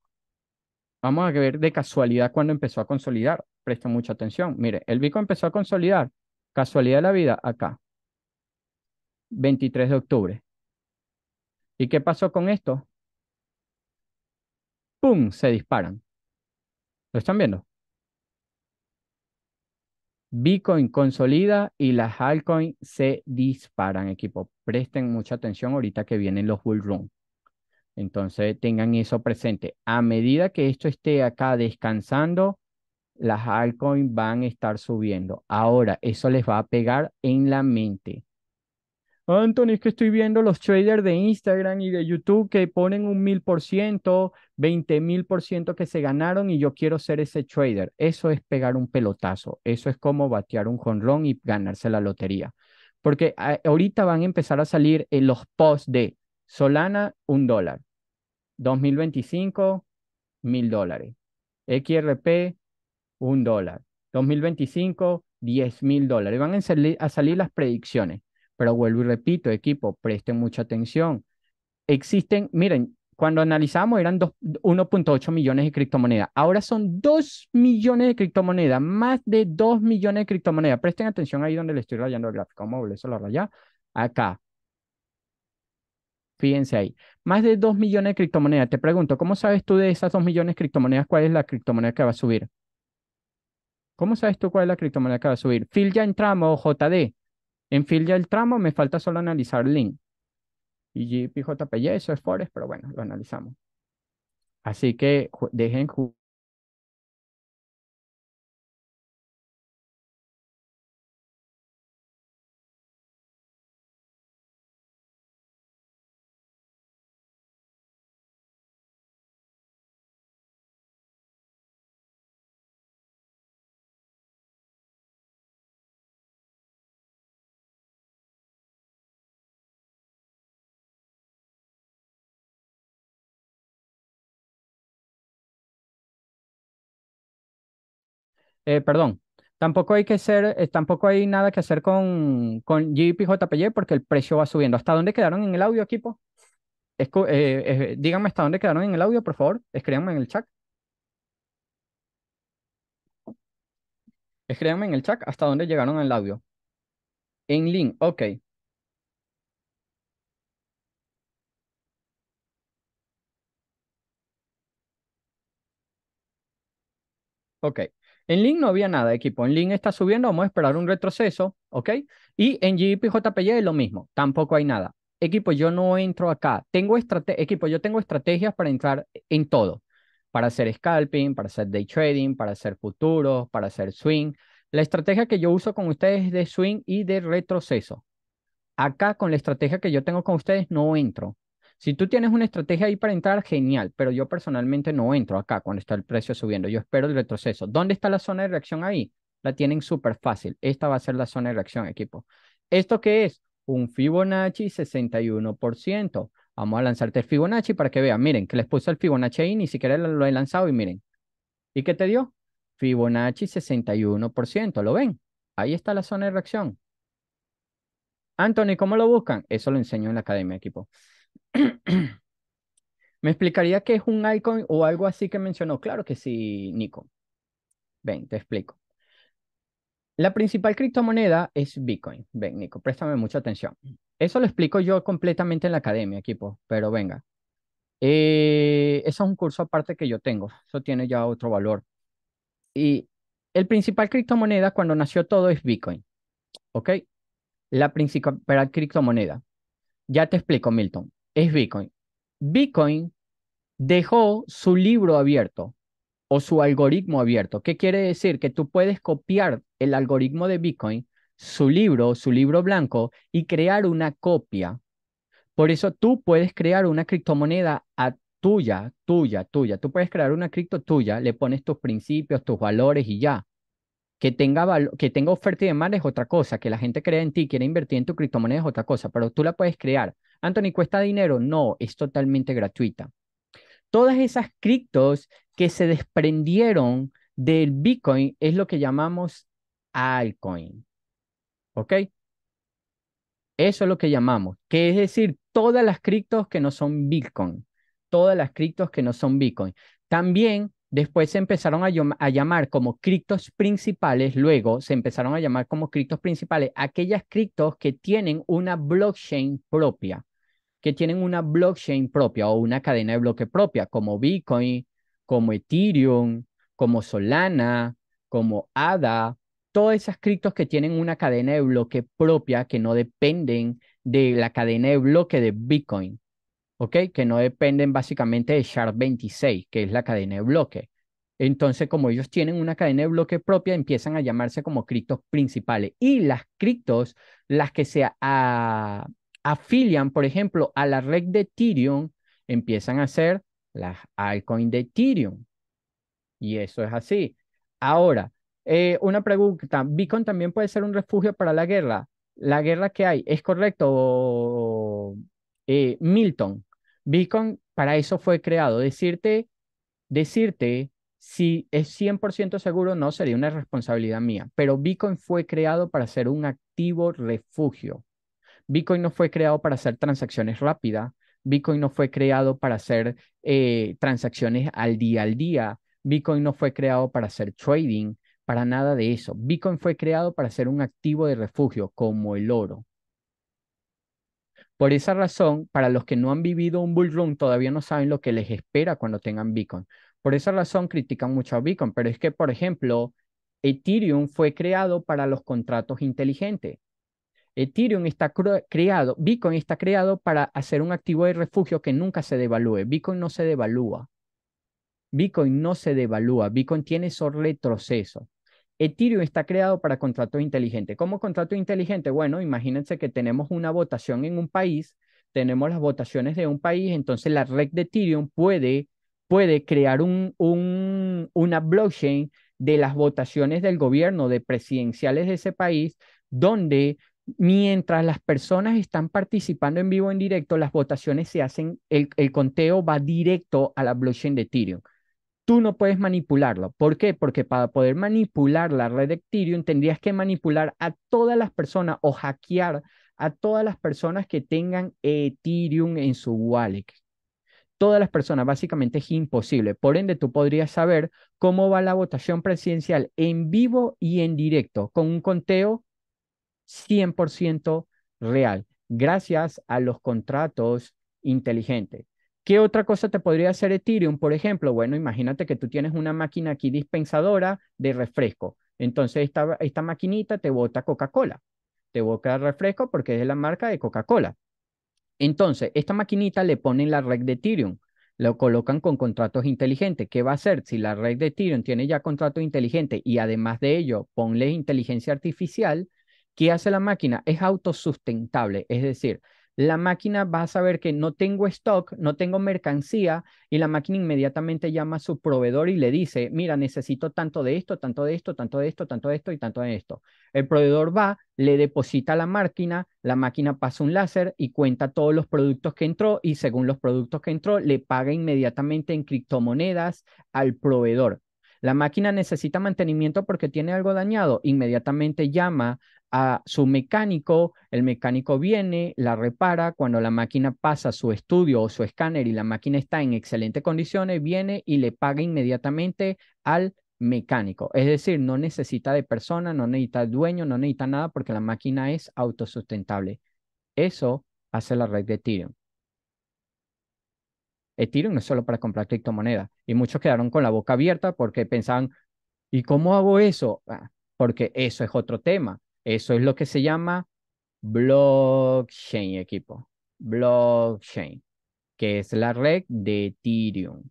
Vamos a ver de casualidad cuando empezó a consolidar. Presta mucha atención. Mire, el Bitcoin empezó a consolidar. Casualidad de la vida, acá. 23 de octubre. ¿Y qué pasó con esto? ¡Pum! Se disparan. ¿Lo están viendo? Bitcoin consolida y las altcoins se disparan, equipo. Presten mucha atención ahorita que vienen los bull Entonces tengan eso presente. A medida que esto esté acá descansando, las altcoins van a estar subiendo. Ahora, eso les va a pegar en la mente. Anthony, es que estoy viendo los traders de Instagram y de YouTube que ponen un mil por ciento, veinte mil por ciento que se ganaron y yo quiero ser ese trader. Eso es pegar un pelotazo. Eso es como batear un jonrón y ganarse la lotería. Porque ahorita van a empezar a salir en eh, los posts de Solana, un dólar. 2025, mil dólares. XRP, un dólar. 2025, diez mil dólares. Van a a salir las predicciones. Pero vuelvo y repito, equipo, presten mucha atención. Existen, miren, cuando analizamos eran 1.8 millones de criptomonedas. Ahora son 2 millones de criptomonedas, más de 2 millones de criptomonedas. Presten atención ahí donde le estoy rayando el gráfico. Vamos a volver a raya. Acá. Fíjense ahí. Más de 2 millones de criptomonedas. Te pregunto, ¿cómo sabes tú de esas 2 millones de criptomonedas cuál es la criptomoneda que va a subir? ¿Cómo sabes tú cuál es la criptomoneda que va a subir? Phil ya entramos, JD. En fin, ya el tramo, me falta solo analizar Link. Y JPJPY, eso es Forest, pero bueno, lo analizamos. Así que dejen jugar. Eh, perdón, tampoco hay que hacer, eh, tampoco hay nada que hacer con, con porque el precio va subiendo. ¿Hasta dónde quedaron en el audio, equipo? Dígame eh, díganme hasta dónde quedaron en el audio, por favor. Escríbanme en el chat. Escríbanme en el chat hasta dónde llegaron el audio. En link, ok. Ok. En Link no había nada, equipo. En Link está subiendo, vamos a esperar un retroceso, ¿ok? Y en GIP es lo mismo, tampoco hay nada. Equipo, yo no entro acá. Tengo equipo, yo tengo estrategias para entrar en todo. Para hacer scalping, para hacer day trading, para hacer futuros, para hacer swing. La estrategia que yo uso con ustedes es de swing y de retroceso. Acá con la estrategia que yo tengo con ustedes no entro. Si tú tienes una estrategia ahí para entrar, genial, pero yo personalmente no entro acá cuando está el precio subiendo, yo espero el retroceso. ¿Dónde está la zona de reacción ahí? La tienen súper fácil. Esta va a ser la zona de reacción, equipo. ¿Esto qué es? Un Fibonacci 61%. Vamos a lanzarte el Fibonacci para que vean. Miren, que les puse el Fibonacci ahí, ni siquiera lo he lanzado y miren. ¿Y qué te dio? Fibonacci 61%. ¿Lo ven? Ahí está la zona de reacción. Anthony, ¿cómo lo buscan? Eso lo enseño en la academia, equipo. ¿Me explicaría qué es un icon o algo así que mencionó? Claro que sí, Nico. Ven, te explico. La principal criptomoneda es Bitcoin. Ven, Nico, préstame mucha atención. Eso lo explico yo completamente en la academia, equipo, pero venga. Eh, eso es un curso aparte que yo tengo. Eso tiene ya otro valor. Y el principal criptomoneda cuando nació todo es Bitcoin. ¿Ok? La principal criptomoneda. Ya te explico, Milton es Bitcoin. Bitcoin dejó su libro abierto o su algoritmo abierto. ¿Qué quiere decir? Que tú puedes copiar el algoritmo de Bitcoin, su libro, su libro blanco, y crear una copia. Por eso tú puedes crear una criptomoneda a tuya, tuya, tuya. Tú puedes crear una cripto tuya, le pones tus principios, tus valores y ya. Que tenga, que tenga oferta y demanda es otra cosa, que la gente crea en ti, quiera invertir en tu criptomoneda es otra cosa, pero tú la puedes crear. Anthony, ¿cuesta dinero? No, es totalmente gratuita. Todas esas criptos que se desprendieron del Bitcoin es lo que llamamos altcoin. ¿Ok? Eso es lo que llamamos, que es decir, todas las criptos que no son Bitcoin, todas las criptos que no son Bitcoin. También Después se empezaron a, llamar como criptos principales, luego se empezaron a llamar como criptos principales aquellas criptos que tienen una blockchain propia, que tienen una blockchain propia o una cadena de bloque propia, como Bitcoin, como Ethereum, como Solana, como ADA, todas esas criptos que tienen una cadena de bloque propia que no dependen de la cadena de bloque de Bitcoin. ¿ok? Que no dependen básicamente de Sharp 26 que es la cadena de bloque. Entonces, como ellos tienen una cadena de bloque propia, empiezan a llamarse como criptos principales. Y las criptos, las que se afilian, por ejemplo, a la red de Ethereum, empiezan a ser las altcoins de Ethereum. Y eso es así. Ahora, eh, una pregunta, ¿Bitcoin también puede ser un refugio para la guerra? ¿La guerra que hay es correcto, eh, Milton? Bitcoin para eso fue creado. Decirte, decirte si es 100% seguro no sería una responsabilidad mía, pero Bitcoin fue creado para ser un activo refugio. Bitcoin no fue creado para hacer transacciones rápidas. Bitcoin no fue creado para hacer eh, transacciones al día al día. Bitcoin no fue creado para hacer trading, para nada de eso. Bitcoin fue creado para ser un activo de refugio, como el oro. Por esa razón, para los que no han vivido un bull run, todavía no saben lo que les espera cuando tengan Bitcoin. Por esa razón critican mucho a Bitcoin, pero es que, por ejemplo, Ethereum fue creado para los contratos inteligentes. Ethereum está creado, Bitcoin está creado para hacer un activo de refugio que nunca se devalúe. Bitcoin no se devalúa. Bitcoin no se devalúa. Bitcoin tiene esos retrocesos. Ethereum está creado para contratos inteligentes. ¿Cómo contrato inteligente? Bueno, imagínense que tenemos una votación en un país, tenemos las votaciones de un país, entonces la red de Ethereum puede, puede crear un, una blockchain de las votaciones del gobierno, de presidenciales de ese país, donde mientras las personas están participando en vivo, en directo, las votaciones se hacen, el conteo va directo a la blockchain de Ethereum tú no puedes manipularlo. ¿Por qué? Porque para poder manipular la red de Ethereum tendrías que manipular a todas las personas o hackear a todas las personas que tengan Ethereum en su wallet. Todas las personas, básicamente es imposible. Por ende, tú podrías saber cómo va la votación presidencial en vivo y en directo, con un conteo 100% real, gracias a los contratos inteligentes. ¿Qué otra cosa te podría hacer Ethereum? Por ejemplo, bueno, imagínate que tú tienes una máquina aquí dispensadora de refresco. Entonces, esta, esta maquinita te bota Coca-Cola. Te bota refresco porque es de la marca de Coca-Cola. Entonces, esta maquinita le ponen la red de Ethereum. Lo colocan con contratos inteligentes. ¿Qué va a hacer si la red de Ethereum tiene ya contratos inteligentes y además de ello, ponle inteligencia artificial? ¿Qué hace la máquina? Es autosustentable. Es decir, la máquina va a saber que no tengo stock, no tengo mercancía y la máquina inmediatamente llama a su proveedor y le dice, mira, necesito tanto de esto, tanto de esto, tanto de esto, tanto de esto y tanto de esto. El proveedor va, le deposita a la máquina, la máquina pasa un láser y cuenta todos los productos que entró y según los productos que entró, le paga inmediatamente en criptomonedas al proveedor. La máquina necesita mantenimiento porque tiene algo dañado. Inmediatamente llama a su mecánico, el mecánico viene, la repara, cuando la máquina pasa su estudio o su escáner y la máquina está en excelentes condiciones, viene y le paga inmediatamente al mecánico. Es decir, no necesita de persona, no necesita dueño, no necesita nada porque la máquina es autosustentable. Eso hace la red de Ethereum. Ethereum no es solo para comprar criptomonedas y muchos quedaron con la boca abierta porque pensaban, ¿y cómo hago eso? Ah, porque eso es otro tema eso es lo que se llama blockchain, equipo. Blockchain, que es la red de Ethereum.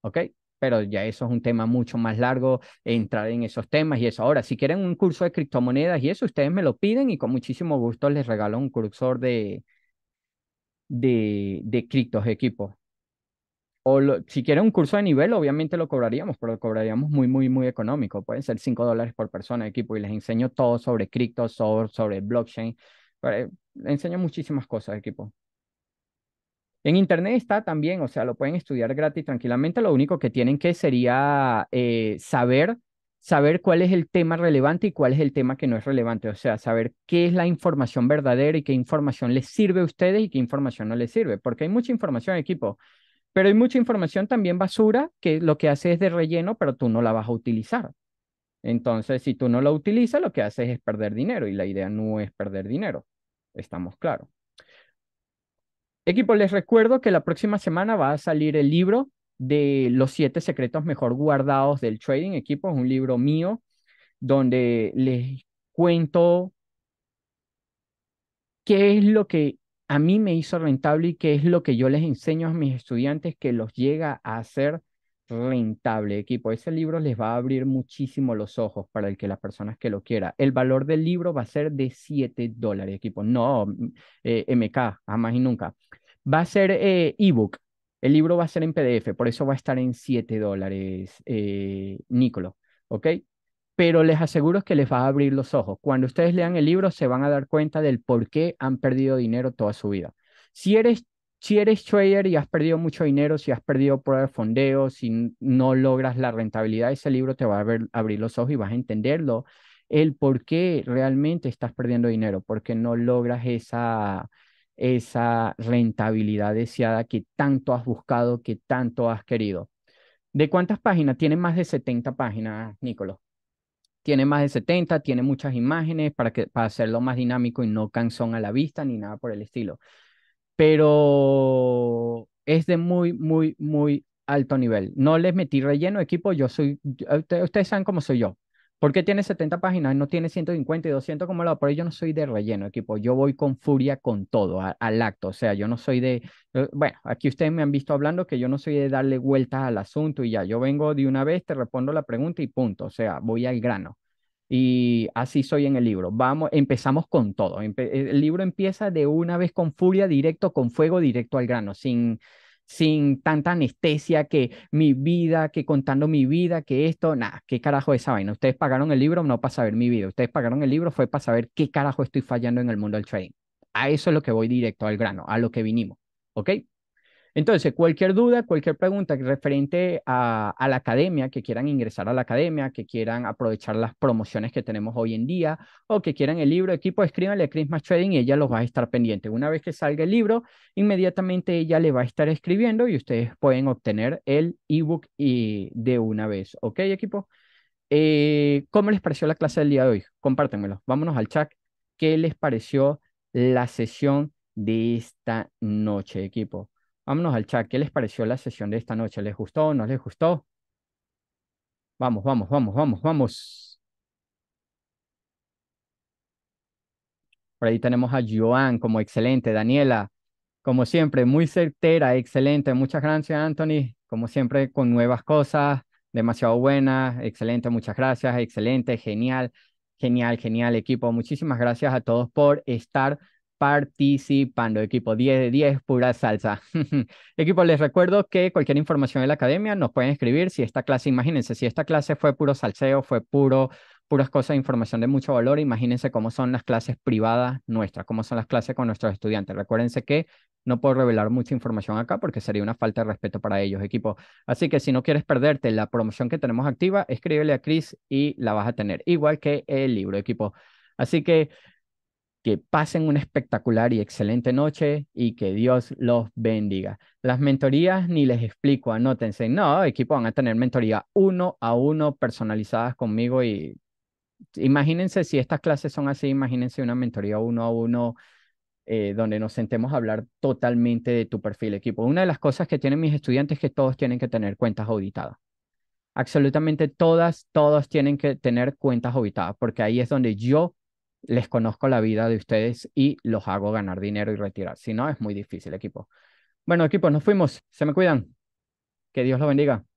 ¿Ok? Pero ya eso es un tema mucho más largo, entrar en esos temas y eso. Ahora, si quieren un curso de criptomonedas y eso, ustedes me lo piden y con muchísimo gusto les regalo un cursor de, de, de criptos, equipo o si quieren un curso de nivel, obviamente lo cobraríamos, pero lo cobraríamos muy, muy, muy económico. Pueden ser 5 dólares por persona equipo y les enseño todo sobre cripto, sobre, sobre blockchain. les enseño muchísimas cosas equipo. En internet está también, o sea, lo pueden estudiar gratis tranquilamente. Lo único que tienen que sería eh, saber, saber cuál es el tema relevante y cuál es el tema que no es relevante. O sea, saber qué es la información verdadera y qué información les sirve a ustedes y qué información no les sirve. Porque hay mucha información equipo pero hay mucha información también basura que lo que hace es de relleno, pero tú no la vas a utilizar. Entonces, si tú no la utilizas, lo que haces es perder dinero y la idea no es perder dinero. Estamos claros. Equipo, les recuerdo que la próxima semana va a salir el libro de los siete secretos mejor guardados del trading equipo. Es un libro mío donde les cuento qué es lo que a mí me hizo rentable y que es lo que yo les enseño a mis estudiantes que los llega a hacer rentable, equipo. Ese libro les va a abrir muchísimo los ojos para el que las personas que lo quiera. El valor del libro va a ser de 7 dólares, equipo. No, MK, mm, eh, jamás y nunca. Va a ser eh, ebook. el libro va a ser en PDF, por eso va a estar en 7 dólares, eh, Nicolo. ¿Ok? pero les aseguro que les va a abrir los ojos. Cuando ustedes lean el libro se van a dar cuenta del por qué han perdido dinero toda su vida. Si eres, si eres trader y has perdido mucho dinero, si has perdido por de fondeo, si no logras la rentabilidad, ese libro te va a abrir los ojos y vas a entenderlo, el por qué realmente estás perdiendo dinero, porque no logras esa, esa rentabilidad deseada que tanto has buscado, que tanto has querido. ¿De cuántas páginas? Tiene más de 70 páginas, Nicolás tiene más de 70, tiene muchas imágenes para, que, para hacerlo más dinámico y no cansón a la vista ni nada por el estilo. Pero es de muy, muy, muy alto nivel. No les metí relleno equipo, yo soy, ustedes saben cómo soy yo. ¿Por qué tiene 70 páginas y no tiene 150 y 200 como la Por yo no soy de relleno, equipo. Yo voy con furia con todo, al acto. O sea, yo no soy de. Eh, bueno, aquí ustedes me han visto hablando que yo no soy de darle vueltas al asunto y ya. Yo vengo de una vez, te respondo la pregunta y punto. O sea, voy al grano. Y así soy en el libro. Vamos, empezamos con todo. el libro empieza de una vez con furia, directo, con fuego, directo al grano, sin sin tanta anestesia que mi vida, que contando mi vida, que esto, nada, qué carajo esa vaina. Ustedes pagaron el libro no para saber mi vida, ustedes pagaron el libro fue para saber qué carajo estoy fallando en el mundo del trading. A eso es lo que voy directo al grano, a lo que vinimos, ¿ok? Entonces, cualquier duda, cualquier pregunta referente a, la academia, que quieran ingresar a la academia, que quieran aprovechar las promociones que tenemos hoy en día o que quieran el libro, equipo, escríbanle a Christmas Trading y ella los va a estar pendiente. Una vez que salga el libro, inmediatamente ella le va a estar escribiendo y ustedes pueden obtener el ebook y de una vez. ¿Ok, equipo? Eh, ¿Cómo les pareció la clase del día de hoy? Compártanmelo. Vámonos al chat. ¿Qué les pareció la sesión de esta noche, equipo? Vámonos al chat. ¿Qué les pareció la sesión de esta noche? ¿Les gustó no les gustó? Vamos, vamos, vamos, vamos, vamos. Por ahí tenemos a Joan como excelente. Daniela, como siempre, muy certera, excelente. Muchas gracias, Anthony. Como siempre, con nuevas cosas, demasiado buenas, excelente. Muchas gracias, excelente, genial. Genial, genial equipo. Muchísimas gracias a todos por estar participando. Equipo 10 de 10, pura salsa. Equipo, les recuerdo que cualquier información de la academia nos pueden escribir. Si esta clase, imagínense, si esta clase fue puro salseo, fue puro puras cosas de información de mucho valor, imagínense cómo son las clases privadas nuestras, cómo son las clases con nuestros estudiantes. Recuérdense que no puedo revelar mucha información acá porque sería una falta de respeto para ellos, equipo. Así que si no quieres perderte la promoción que tenemos activa, escríbele a Chris y la vas a tener, igual que el libro, equipo. Así que que pasen una espectacular y excelente noche y que Dios los bendiga. Las mentorías ni les explico, anótense. No, equipo, van a tener mentoría uno a uno personalizadas conmigo y imagínense si estas clases son así, imagínense una mentoría uno a uno eh, donde nos sentemos a hablar totalmente de tu perfil, equipo. Una de las cosas que tienen mis estudiantes es que todos tienen que tener cuentas auditadas absolutamente todas, todos tienen que tener cuentas auditadas, porque ahí es donde yo les conozco la vida de ustedes y los hago ganar dinero y retirar. Si no, es muy difícil, equipo. Bueno, equipo, nos fuimos. Se me cuidan. Que Dios los bendiga.